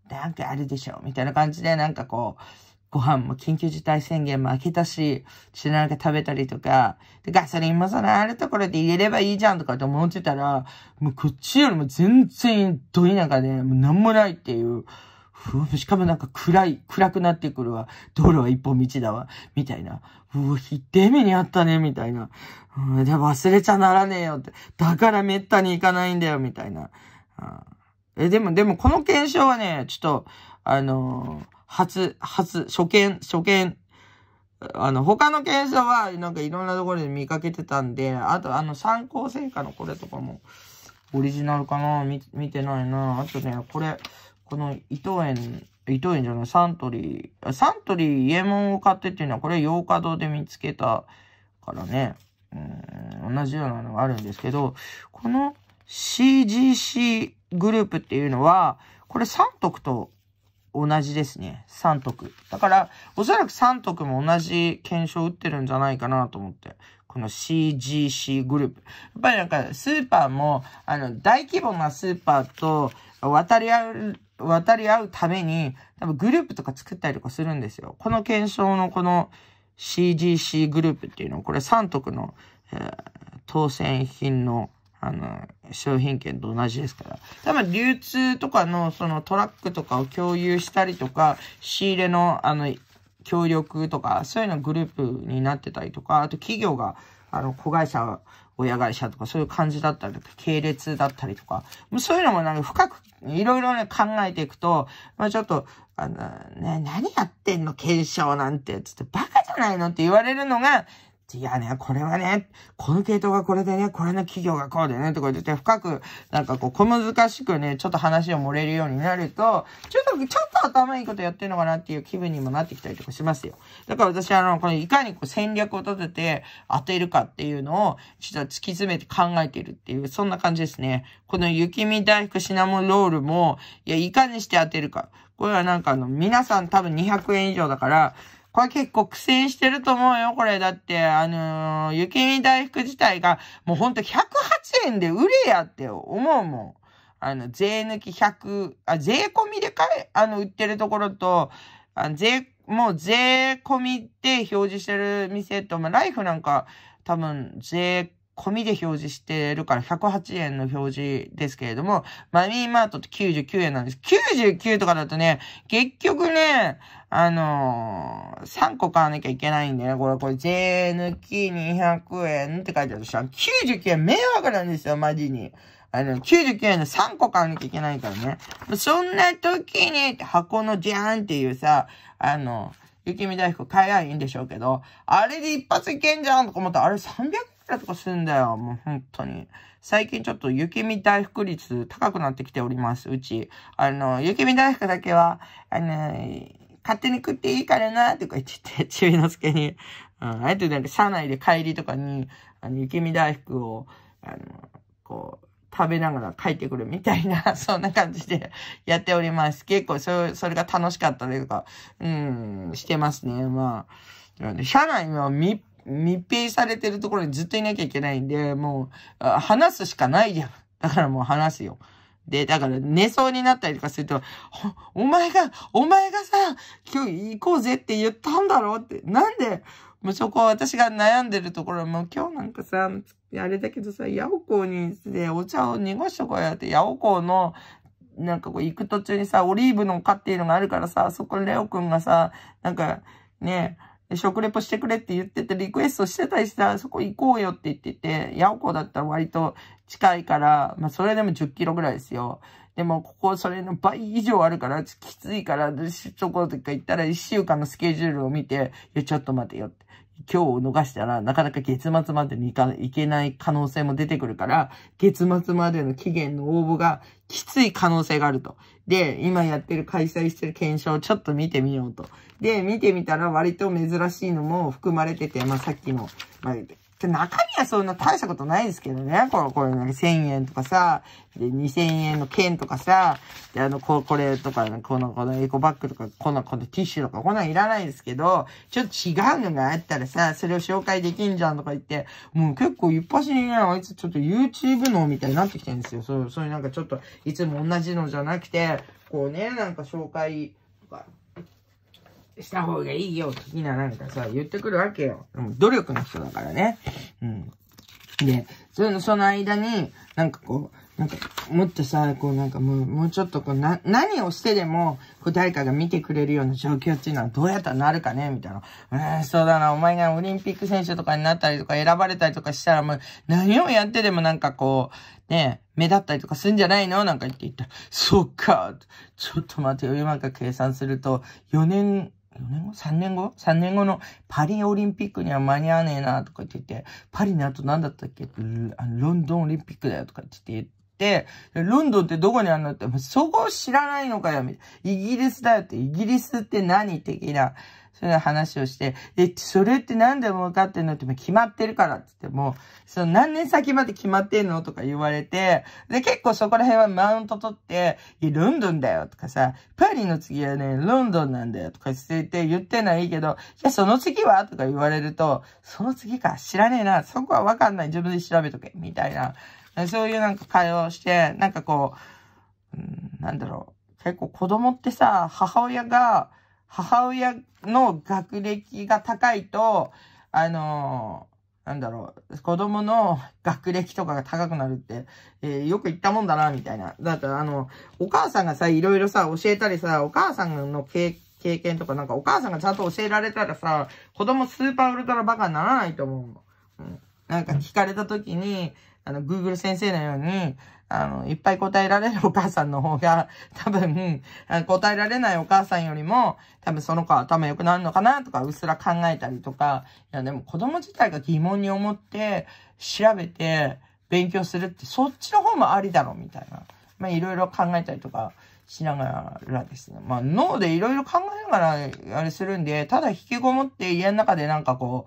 なんかあるでしょ、みたいな感じで、なんかこう、ご飯も緊急事態宣言も明けたし、ちなんか食べたりとか、で、ガソリンもそのあるところで入れればいいじゃんとかって思ってたら、もうこっちよりも全然ど田舎で、もうなんもないっていう。しかもなんか暗い、暗くなってくるわ。道路は一本道だわ。みたいな。うわ、ひで目にあったね、みたいな。で、忘れちゃならねえよって。だから滅多に行かないんだよ、みたいな。え、でも、でもこの検証はね、ちょっと、あのー初、初、初見、初見。あの、他の検査は、なんかいろんなところで見かけてたんで、あと、あの、参考成果のこれとかも、オリジナルかな見てないなあとね、これ、この伊藤園、伊藤園じゃない、サントリー、サントリー家門を買ってっていうのは、これ、洋華堂で見つけたからね、うん、同じようなのがあるんですけど、この CGC グループっていうのは、これ3徳と同じですね。3徳。だから、おそらく3徳も同じ検証打ってるんじゃないかなと思って。この CGC グループ。やっぱりなんか、スーパーも、あの、大規模なスーパーと渡り合う、渡り合うために、多分グループとか作ったりとかするんですよ。この検証のこの CGC グループっていうのは、これ3徳の、えー、当選品のあの、商品券と同じですから。多分流通とかのそのトラックとかを共有したりとか、仕入れのあの、協力とか、そういうのグループになってたりとか、あと企業が、あの、子会社、親会社とかそういう感じだったりとか、系列だったりとか、もうそういうのもなんか深く、いろいろね、考えていくと、まあちょっと、あの、ね、何やってんの、検証なんて、つって、バカじゃないのって言われるのが、いやね、これはね、この系統がこれでね、これの企業がこうでね、とか言って深く、なんかこう、小難しくね、ちょっと話を盛れるようになると、ちょっと、ちょっと頭いいことやってるのかなっていう気分にもなってきたりとかしますよ。だから私はあの、これいかにこう戦略を立てて当てるかっていうのを、ちょっと突き詰めて考えてるっていう、そんな感じですね。この雪見大福シナモンロールも、いや、いかにして当てるか。これはなんかあの、皆さん多分200円以上だから、これ結構苦戦してると思うよ、これ。だって、あのー、雪見大福自体が、もうほんと108円で売れやって思うもん。あの、税抜き100、あ、税込みで買え、あの、売ってるところと、あ税、もう税込みで表示してる店と、まあ、ライフなんか、多分、税込みで表示してるから108円の表示ですけれども、マミーマートって99円なんです。99とかだとね、結局ね、あのー、3個買わなきゃいけないんでね、これ、これ、税抜き200円って書いてあるし、99円迷惑なんですよ、マジに。あの、99円の3個買わなきゃいけないからね。そんな時に、箱のジャーンっていうさ、あの、雪見大福買えばいいんでしょうけど、あれで一発いけんじゃんとか思ったら、あれ300円たりとかするんだよ。もう本当に。最近ちょっと雪見大福率高くなってきております。うち。あの、雪見大福だけは、あの、勝手に食っていいからな、とか言ってて、ちびのすけに。うん、あえてなんか車内で帰りとかに、あの、雪見大福を、あの、こう、食べながら帰ってくるみたいな、そんな感じで やっております。結構それ、それが楽しかったりとか、うん、してますね。まあ。車内は密密閉されてるところにずっといなきゃいけないんで、もう、話すしかないじゃん。だからもう話すよ。で、だから寝そうになったりとかすると、お前が、お前がさ、今日行こうぜって言ったんだろうって。なんで、もうそこ私が悩んでるところ、も今日なんかさ、あれだけどさ、ヤオコーに、で、お茶を濁しとこうやって、ヤオコーの、なんかこう行く途中にさ、オリーブの丘っていうのがあるからさ、そこレオくんがさ、なんか、ね、食レポしてくれって言ってて、リクエストしてたりしたら、そこ行こうよって言ってて、ヤオコだったら割と近いから、まあ、それでも10キロぐらいですよ。でも、ここ、それの倍以上あるから、きついから、そことか行ったら、1週間のスケジュールを見て、いや、ちょっと待てよって。今日を逃したら、なかなか月末までにいけない可能性も出てくるから、月末までの期限の応募がきつい可能性があると。で、今やってる開催してる検証をちょっと見てみようと。で、見てみたら割と珍しいのも含まれてて、まあさっきの、まあ、中身はそんな大したことないですけどね。これ、これ、1000円とかさ、で、2000円の券とかさ、で、あの、こ、これとか、この、このエコバッグとか、この、このティッシュとか、こんなんいらないですけど、ちょっと違うのがあったらさ、それを紹介できんじゃんとか言って、もう結構いっぱしにね、あいつちょっと YouTube のみたいになってきてるんですよ。そう、そういうなんかちょっと、いつも同じのじゃなくて、こうね、なんか紹介とか、した方がいいよ、的ななんかさ、言ってくるわけよ。でも努力の人だからね。うん。で、その、その間に、なんかこう、なんか、もっとさ、こうなんかもう、もうちょっとこう、な、何をしてでも、こう誰かが見てくれるような状況っていうのはどうやったらなるかねみたいな。うん、そうだな、お前がオリンピック選手とかになったりとか選ばれたりとかしたらもう、何をやってでもなんかこう、ね、目立ったりとかすんじゃないのなんか言って言ったら、そっか、ちょっと待てよ、今から計算すると、4年、4年後 ?3 年後 ?3 年後のパリオリンピックには間に合わねえなとか言ってて、パリの後何だったっけあのロンドンオリンピックだよとかって言って、ロンドンってどこにあるのって、そこを知らないのかよ、みたいな。イギリスだよって、イギリスって何的な。そういう話をして、で、それって何で分かってんのって決まってるからって言っても、その何年先まで決まってんのとか言われて、で、結構そこら辺はマウント取って、いロンドンだよとかさ、パリの次はね、ロンドンなんだよとか言って言ってないいけど、いや、その次はとか言われると、その次か知らねえな、そこは分かんない、自分で調べとけ、みたいな。そういうなんか会話をして、なんかこう、うん、なんだろう。結構子供ってさ、母親が、母親の学歴が高いと、あのー、なんだろう、子供の学歴とかが高くなるって、えー、よく言ったもんだな、みたいな。だからあの、お母さんがさ、いろいろさ、教えたりさ、お母さんの経験とか、なんかお母さんがちゃんと教えられたらさ、子供スーパーウルトラバカにならないと思ううん、なんか聞かれた時に、あの、Google 先生のように、あの、いっぱい答えられるお母さんの方が、多分、答えられないお母さんよりも、多分その子は頭良くなるのかなとか、うっすら考えたりとか、いやでも子供自体が疑問に思って、調べて、勉強するって、そっちの方もありだろ、みたいな。まあ、いろいろ考えたりとかしながらですね。まあ、脳でいろいろ考えながら、あれするんで、ただ引きこもって家の中でなんかこ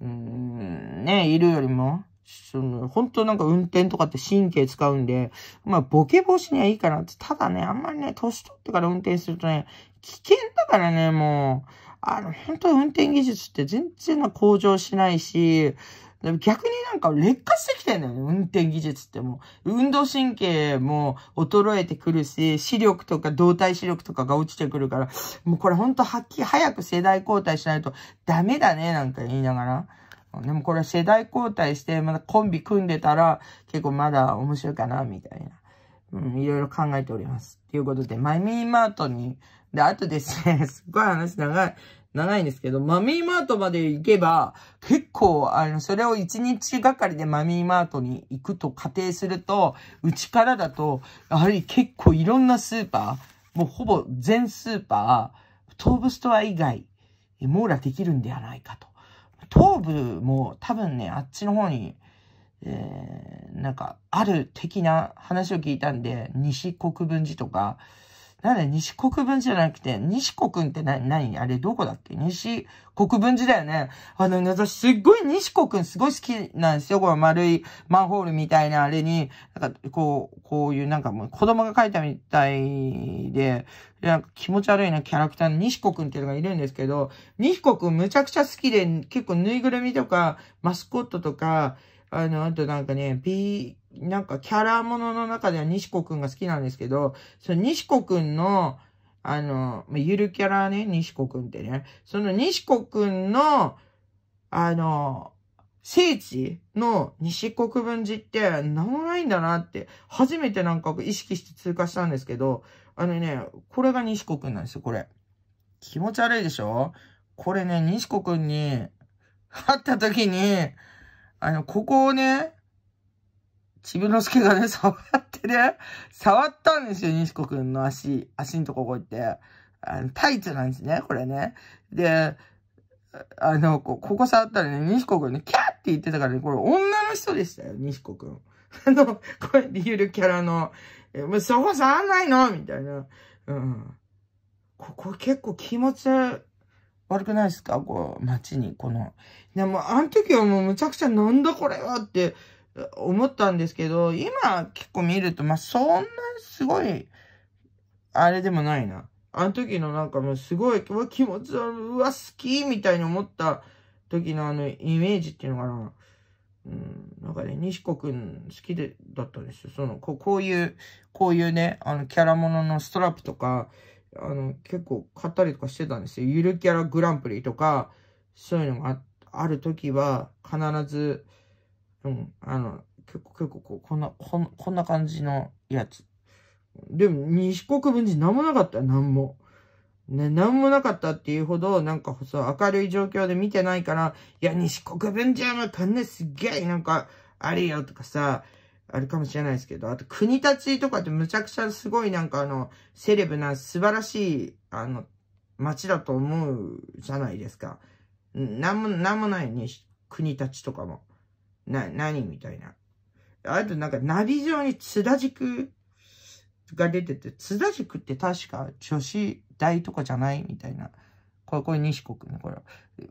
う、うん、ね、いるよりも、その、本当なんか運転とかって神経使うんで、まあ、ボケ防止にはいいかなって。ただね、あんまりね、年取ってから運転するとね、危険だからね、もう、あの、本当運転技術って全然向上しないし、逆になんか劣化してきてんだよね、運転技術ってもう。運動神経も衰えてくるし、視力とか動体視力とかが落ちてくるから、もうこれほんとはっきり早く世代交代しないとダメだね、なんか言いながら。でもこれ世代交代して、まだコンビ組んでたら、結構まだ面白いかな、みたいな。うん、いろいろ考えております。ということで、マミーマートに、で、あとですね、すっごい話長い、長いんですけど、マミーマートまで行けば、結構、あの、それを1日がかりでマミーマートに行くと仮定すると、うちからだと、やはり結構いろんなスーパー、もうほぼ全スーパー、東部ストア以外、網羅できるんではないかと。東部も多分ね、あっちの方に、えー、なんか、ある的な話を聞いたんで、西国分寺とか、なんで西国分じゃなくて、西国君ってな、何あれどこだっけ西国分寺だよね。あの、私すっごい西国君すごい好きなんですよ。この丸いマンホールみたいなあれに、なんかこう、こういうなんかもう子供が描いたみたいで、なんか気持ち悪いなキャラクターの西国分んっていうのがいるんですけど、西国分んむちゃくちゃ好きで、結構ぬいぐるみとか、マスコットとか、あの、あとなんかね、ピー、なんかキャラものの中では西子くんが好きなんですけど、その西子くんの、あの、ゆるキャラね、西子くんってね。その西子くんの、あの、聖地の西国分寺って何もないんだなって、初めてなんか意識して通過したんですけど、あのね、これが西国なんですよ、これ。気持ち悪いでしょこれね、西国に会った時に、あの、ここをね、ち分のすけがね、触ってね、触ったんですよ、西子くんの足、足のとここうやって。あの、タイツなんですね、これね。で、あの、ここ触ったらね、西子くんね、キャーって言ってたからね、これ女の人でしたよ、西子くん。あの、これ、ーるキャラの、え、もうそこ触んないのみたいな。うん。ここ結構気持ち悪くないですかこう、街に、この。でも、あの時はもうむちゃくちゃなんだこれはって、思ったんですけど、今結構見ると、まあ、そんなすごい、あれでもないな。あの時のなんかもうすごい、気持ち悪い、うわ、好きみたいに思った時のあのイメージっていうのかな。うん、なんかね、西子くん好きで、だったんですよ。その、ここういう、こういうね、あの、キャラもののストラップとか、あの、結構買ったりとかしてたんですよ。ゆるキャラグランプリとか、そういうのがある時は、必ず、うん、あの、結構、結構こう、こんな、こんこんな感じのやつ。でも、西国分寺何もなかったよ、何も。ね、何もなかったっていうほど、なんか、そう、明るい状況で見てないから、いや、西国分寺のこんなすげえ、なんか、あれよとかさ、あるかもしれないですけど、あと、国立とかってむちゃくちゃすごいなんかあの、セレブな素晴らしい、あの、街だと思うじゃないですか。何も、なもないに、国立とかも。な、何みたいな。あとなんかナビ上に津田塾が出てて、津田塾って確か女子大とかじゃないみたいな。これ、これ西国ね、これ。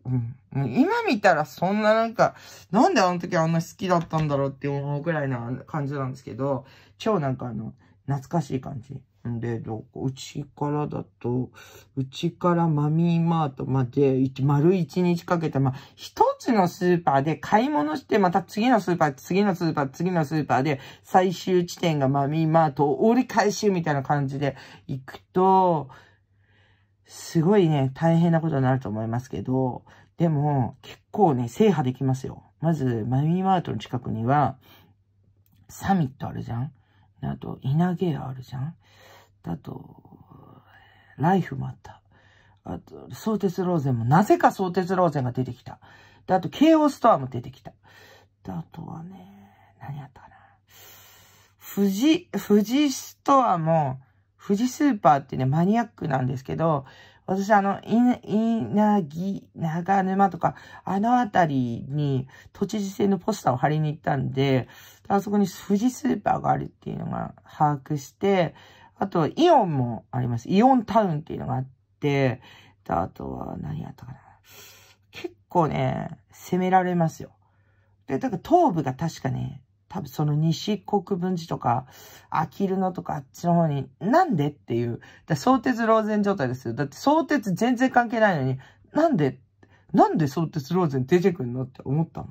うん。今見たらそんななんか、なんであの時あんな好きだったんだろうって思うぐらいな感じなんですけど、超なんかあの、懐かしい感じ。で、どこ、うちからだと、うちからマミーマートまで、丸一日かけて、まあ、一つのスーパーで買い物して、また次のスーパー、次のスーパー、次のスーパーで、最終地点がマミーマートを折り返しみたいな感じで行くと、すごいね、大変なことになると思いますけど、でも、結構ね、制覇できますよ。まず、マミーマートの近くには、サミットあるじゃんあと、稲毛屋あるじゃんあと、ライフもあった。あと、相鉄ローゼンも、なぜか相鉄ローゼンが出てきた。で、あと、京王ストアも出てきた。で、あとはね、何やったかな。富士、富士ストアも、富士スーパーってね、マニアックなんですけど、私あの、い、いなぎ、長沼とか、あのあたりに都知事選のポスターを貼りに行ったんで、あそこに富士スーパーがあるっていうのが把握して、あと、イオンもあります。イオンタウンっていうのがあって、あとは、何やったかな。結構ね、攻められますよ。で、だから東部が確かね、多分その西国分寺とか、あきるのとかあっちの方に、なんでっていう。だ相鉄漏前状態ですよ。だって相鉄全然関係ないのに、なんで、なんで相鉄漏前出てくんのって思ったの。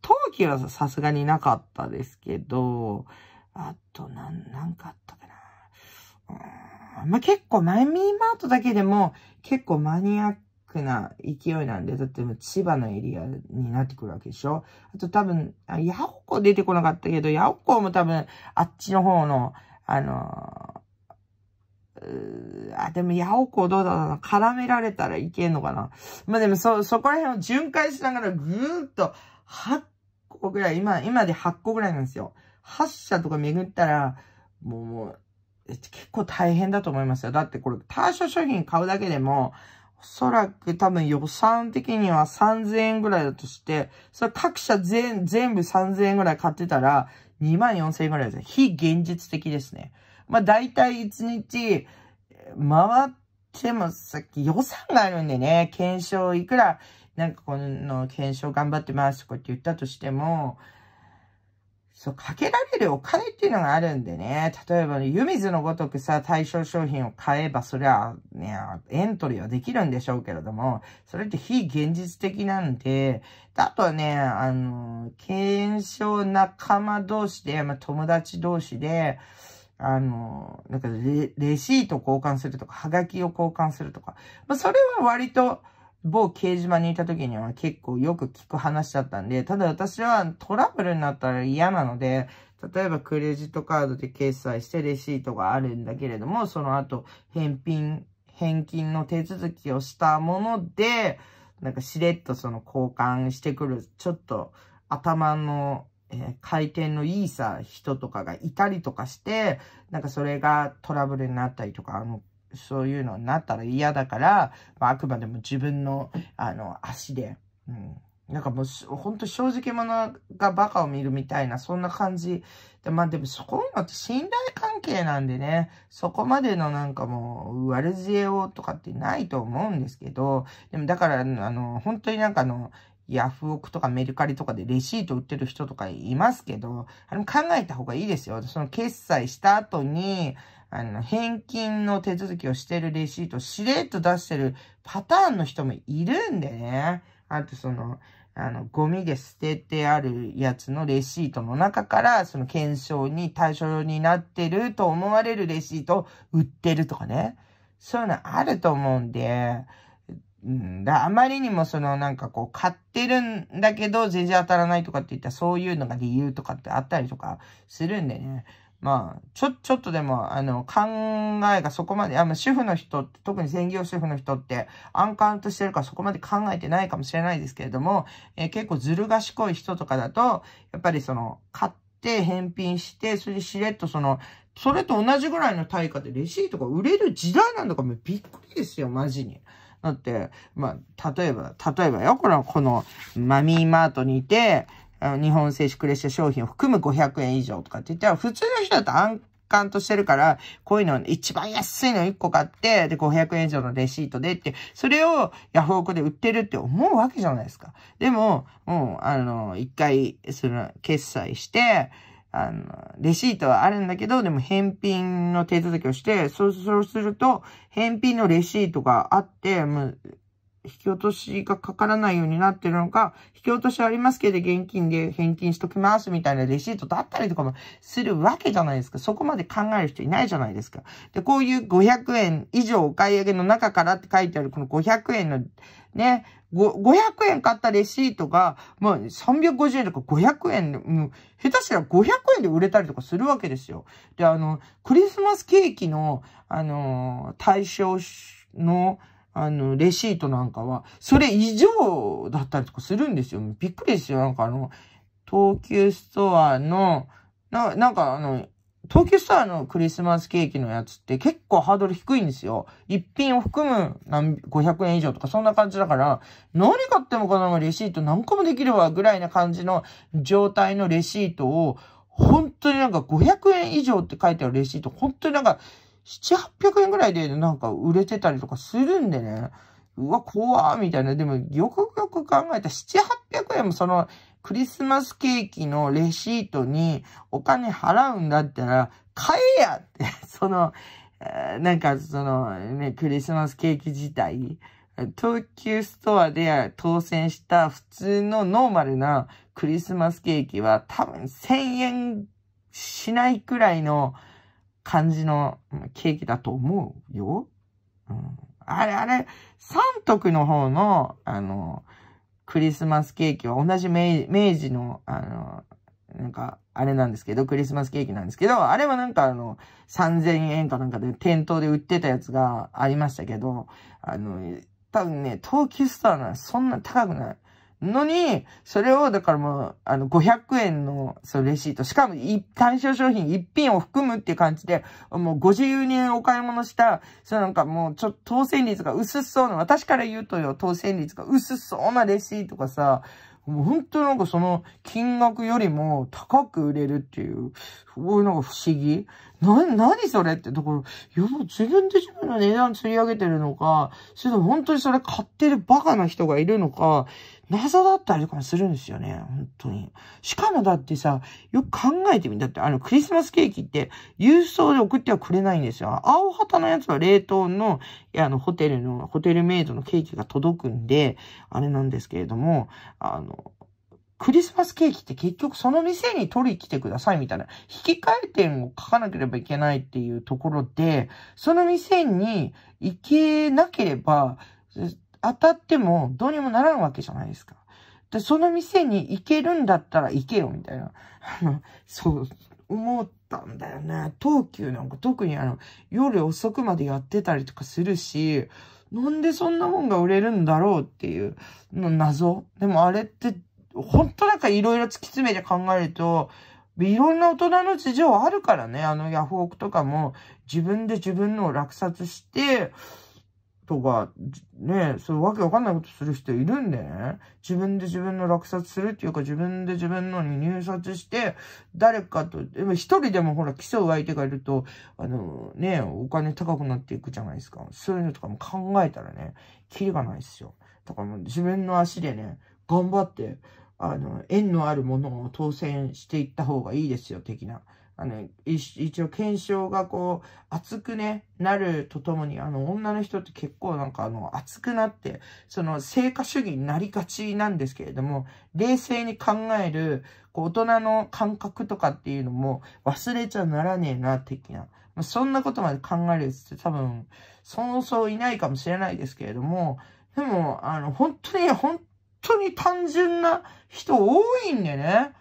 陶器はさすがになかったですけど、あと、なん、なんかあったかまあ、結構マイミーマートだけでも結構マニアックな勢いなんで、だってもう千葉のエリアになってくるわけでしょあと多分、あヤオコ出てこなかったけど、ヤオコも多分あっちの方の、あのー、あ、でも、ヤオコどうだろうな。絡められたらいけんのかな。まあ、でも、そ、そこら辺を巡回しながらぐーっと8個ぐらい、今、今で8個ぐらいなんですよ。8社とか巡ったら、もう、結構大変だと思いますよ。だってこれ、ターショ商品買うだけでも、おそらく多分予算的には3000円ぐらいだとして、それ各社全部3000円ぐらい買ってたら、2万4000円ぐらいですね。非現実的ですね。まあ大体1日回ってもさっき予算があるんでね、検証いくら、なんかこの検証頑張ってますとかって言ったとしても、そう、かけられるお金っていうのがあるんでね。例えばね、湯水のごとくさ、対象商品を買えば、それはね、エントリーはできるんでしょうけれども、それって非現実的なんで、あとはね、あの、検証仲間同士で、まあ、友達同士で、あの、なんかレ、レシート交換するとか、はがきを交換するとか、まあ、それは割と、某掲示板にいた時には結構よく聞く話だったんで、ただ私はトラブルになったら嫌なので、例えばクレジットカードで決済してレシートがあるんだけれども、その後返品、返金の手続きをしたもので、なんかしれっとその交換してくる、ちょっと頭の、えー、回転のいいさ、人とかがいたりとかして、なんかそれがトラブルになったりとか、あの、そういうのになったら嫌だから、まあ、あくまでも自分の、あの、足で、うん。なんかもう、ほんと正直者がバカを見るみたいな、そんな感じ。でまあでも、そこのって信頼関係なんでね、そこまでのなんかもう、悪知恵をとかってないと思うんですけど、でもだから、あの、本当になんかあの、ヤフオクとかメルカリとかでレシート売ってる人とかいますけど、あれも考えた方がいいですよ。その決済した後に、あの、返金の手続きをしてるレシート、しれっと出してるパターンの人もいるんでね。あと、その、あの、ゴミで捨ててあるやつのレシートの中から、その検証に対象になってると思われるレシートを売ってるとかね。そういうのあると思うんで、だ、あまりにもそのなんかこう買ってるんだけど全然当たらないとかって言ったらそういうのが理由とかってあったりとかするんでね。まあ、ちょ、ちょっとでも、あの、考えがそこまで、あの、主婦の人って、特に専業主婦の人って、アンカウントしてるからそこまで考えてないかもしれないですけれども、えー、結構ずる賢い人とかだと、やっぱりその、買って返品して、それでしれっとその、それと同じぐらいの対価でレシートが売れる時代なんだかうびっくりですよ、マジに。だって、まあ、例えば、例えばよ、この、この、マミーマートにいて、あの、日本製紙クレッシャー商品を含む500円以上とかって言ったら、普通の人だと安感としてるから、こういうの一番安いの1個買って、で、500円以上のレシートでって、それをヤフオクで売ってるって思うわけじゃないですか。でも、もう、あの、一回、その、決済して、あの、レシートはあるんだけど、でも返品の手続きをして、そう、そうすると、返品のレシートがあって、もう、引き落としがかからないようになってるのか、引き落としありますけど現金で返金しときますみたいなレシートだったりとかもするわけじゃないですか。そこまで考える人いないじゃないですか。で、こういう500円以上お買い上げの中からって書いてあるこの500円のね、500円買ったレシートが、まあ、350円とか500円で、もう、下手したら500円で売れたりとかするわけですよ。で、あの、クリスマスケーキの、あのー、対象の、あの、レシートなんかは、それ以上だったりとかするんですよ。びっくりですよ。なんかあの、東急ストアの、ななんかあの、東急ストアのクリスマスケーキのやつって結構ハードル低いんですよ。一品を含む何500円以上とかそんな感じだから、何買ってもこのレシート何個もできるわぐらいな感じの状態のレシートを、本当になんか500円以上って書いてあるレシート、本当になんか7、800円ぐらいでなんか売れてたりとかするんでね。うわ、怖ーみたいな。でも、よくよく考えたら、7、800円もその、クリスマスケーキのレシートにお金払うんだったら、買えやって、その、なんかそのね、クリスマスケーキ自体、東急ストアで当選した普通のノーマルなクリスマスケーキは多分1000円しないくらいの感じのケーキだと思うよ。うん、あれあれ、三徳の方の、あの、クリスマスケーキは同じ明治の、あの、なんか、あれなんですけど、クリスマスケーキなんですけど、あれはなんかあの、3000円かなんかで店頭で売ってたやつがありましたけど、あの、多分ね、東急スターならそんな高くない。のに、それを、だからもう、あの、500円の、そう、レシート。しかも、対象商品一品を含むっていう感じで、もう50人お買い物した、そうなんかもう、ちょっと当選率が薄そうな、私から言うとよ、当選率が薄そうなレシートがさ、もう本当なんかその金額よりも高く売れるっていう、すごいなんか不思議。な、何それって、だから、いや、自分で自分の値段釣り上げてるのか、それとも本当にそれ買ってるバカな人がいるのか、謎だったりとかもするんですよね。本当に。しかもだってさ、よく考えてみたって、あの、クリスマスケーキって郵送で送ってはくれないんですよ。青旗のやつは冷凍の、あの、ホテルの、ホテルメイドのケーキが届くんで、あれなんですけれども、あの、クリスマスケーキって結局その店に取り来てくださいみたいな、引き換え点を書かなければいけないっていうところで、その店に行けなければ、当たってもどうにもならんわけじゃないですか。で、その店に行けるんだったら行けよ、みたいな。そう、思ったんだよね。東急なんか特にあの、夜遅くまでやってたりとかするし、なんでそんなもんが売れるんだろうっていうの謎。でもあれって本当なんかいろいろ突き詰めて考えると、いろんな大人の事情あるからね、あのヤフオクとかも自分で自分の落札して、とか、ね、そういうわけわかんないことする人いるんでね、自分で自分の落札するっていうか、自分で自分のに入札して、誰かと、でも一人でもほら、競う相手がいると、あの、ね、お金高くなっていくじゃないですか。そういうのとかも考えたらね、キリがないですよ。だからもう自分の足でね、頑張って、あの、縁のあるものを当選していった方がいいですよ、的な。あの、一応、検証がこう、熱くね、なるとともに、あの、女の人って結構なんかあの、熱くなって、その、成果主義になりがちなんですけれども、冷静に考える、こう、大人の感覚とかっていうのも忘れちゃならねえな、的な。まあ、そんなことまで考えるって多分、そうそういないかもしれないですけれども、でも、あの、本当に、本当に単純な人多いんでね。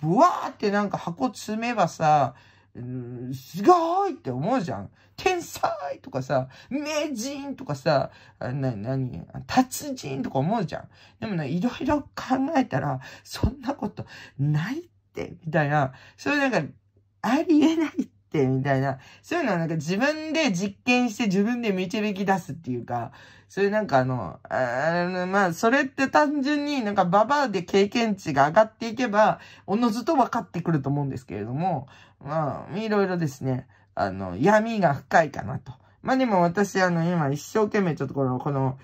ブワーってなんか箱詰めばさ、うん、すごいって思うじゃん。天才とかさ、名人とかさ、な、なに、達人とか思うじゃん。でもね、いろいろ考えたら、そんなことないって、みたいな。それなんか、ありえないっってみたいな、そういうのはなんか自分で実験して自分で導き出すっていうか、そういうなんかあの、あのまあ、それって単純になんかババアで経験値が上がっていけば、おのずと分かってくると思うんですけれども、まあ、いろいろですね、あの、闇が深いかなと。まあでも私あの、今一生懸命ちょっとこの、この、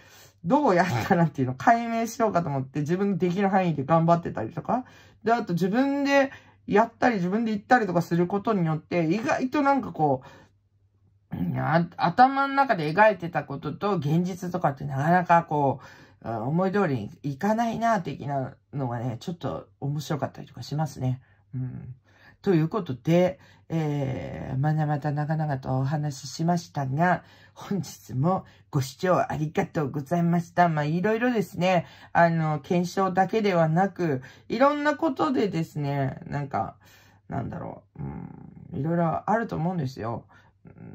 どうやったらっていうのを解明しようかと思って、自分のできる範囲で頑張ってたりとか、で、あと自分で、やったり自分で行ったりとかすることによって、意外となんかこう、頭の中で描いてたことと現実とかってなかなかこう、思い通りにいかないな、的なのがね、ちょっと面白かったりとかしますね。うん。ということで、えー、まだまだ長々とお話ししましたが、本日もご視聴ありがとうございました。まあ、いろいろですね、あの、検証だけではなく、いろんなことでですね、なんか、なんだろう、うん、いろいろあると思うんですよ。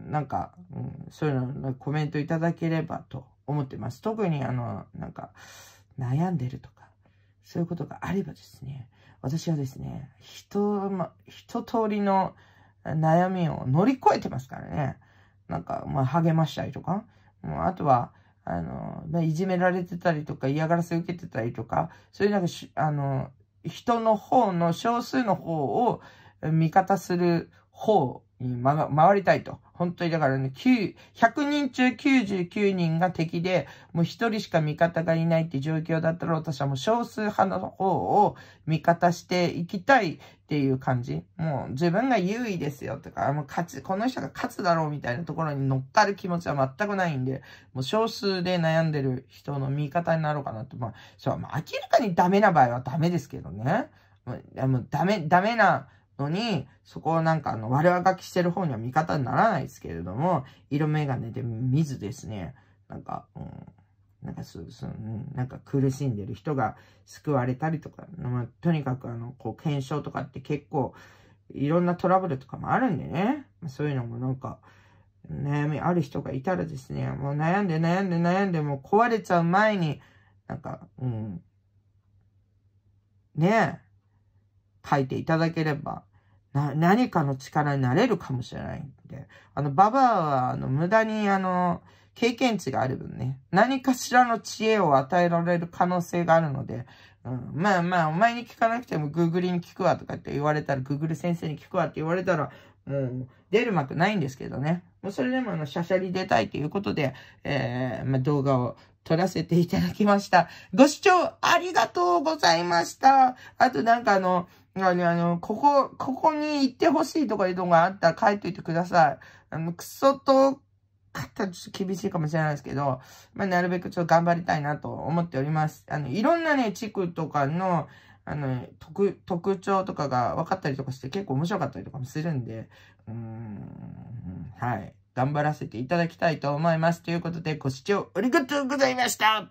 なんか、うん、そういうの、コメントいただければと思ってます。特にあの、なんか、悩んでるとか、そういうことがあればですね、私はですね、人、ま、一通りの悩みを乗り越えてますからね。なんか、まあ、励ましたりとか、もうあとは、あの、まあ、いじめられてたりとか、嫌がらせ受けてたりとか、そういうなんかし、あの、人の方の少数の方を味方する方ま、回りたいと。本当にだからね、9、100人中99人が敵で、もう一人しか味方がいないって状況だったら、私はもう少数派の方を味方していきたいっていう感じ。もう自分が優位ですよとか、もう勝ち、この人が勝つだろうみたいなところに乗っかる気持ちは全くないんで、もう少数で悩んでる人の味方になろうかなと。まあ、そう、まあ明らかにダメな場合はダメですけどね。もうダメ、ダメな、のに、そこをなんかあの、悪あがきしてる方には味方にならないですけれども、色眼鏡で見ずですね、なんか、うん、なんかそそなんか苦しんでる人が救われたりとか、まあ、とにかくあの、こう、検証とかって結構、いろんなトラブルとかもあるんでね、そういうのもなんか、悩みある人がいたらですね、もう悩んで悩んで悩んで、もう壊れちゃう前に、なんか、うん、ねえ、書いていただければな、何かの力になれるかもしれないんで。あの、ババアは、あの、無駄に、あの、経験値がある分ね、何かしらの知恵を与えられる可能性があるので、うん、まあまあ、お前に聞かなくても、グーグルに聞くわとかって言われたら、グーグル先生に聞くわって言われたら、もう、出る幕ないんですけどね。もうそれでも、あの、シャシャリ出たいということで、えー、まあ、動画を撮らせていただきました。ご視聴ありがとうございました。あとなんかあの、あの、ここ、ここに行ってほしいとかいうのがあったら書いといてください。あの、クソと、ちょっと厳しいかもしれないですけど、まあ、なるべくちょっと頑張りたいなと思っております。あの、いろんなね、地区とかの、あの、特、特徴とかが分かったりとかして結構面白かったりとかもするんで、うん、はい。頑張らせていただきたいと思います。ということで、ご視聴ありがとうございました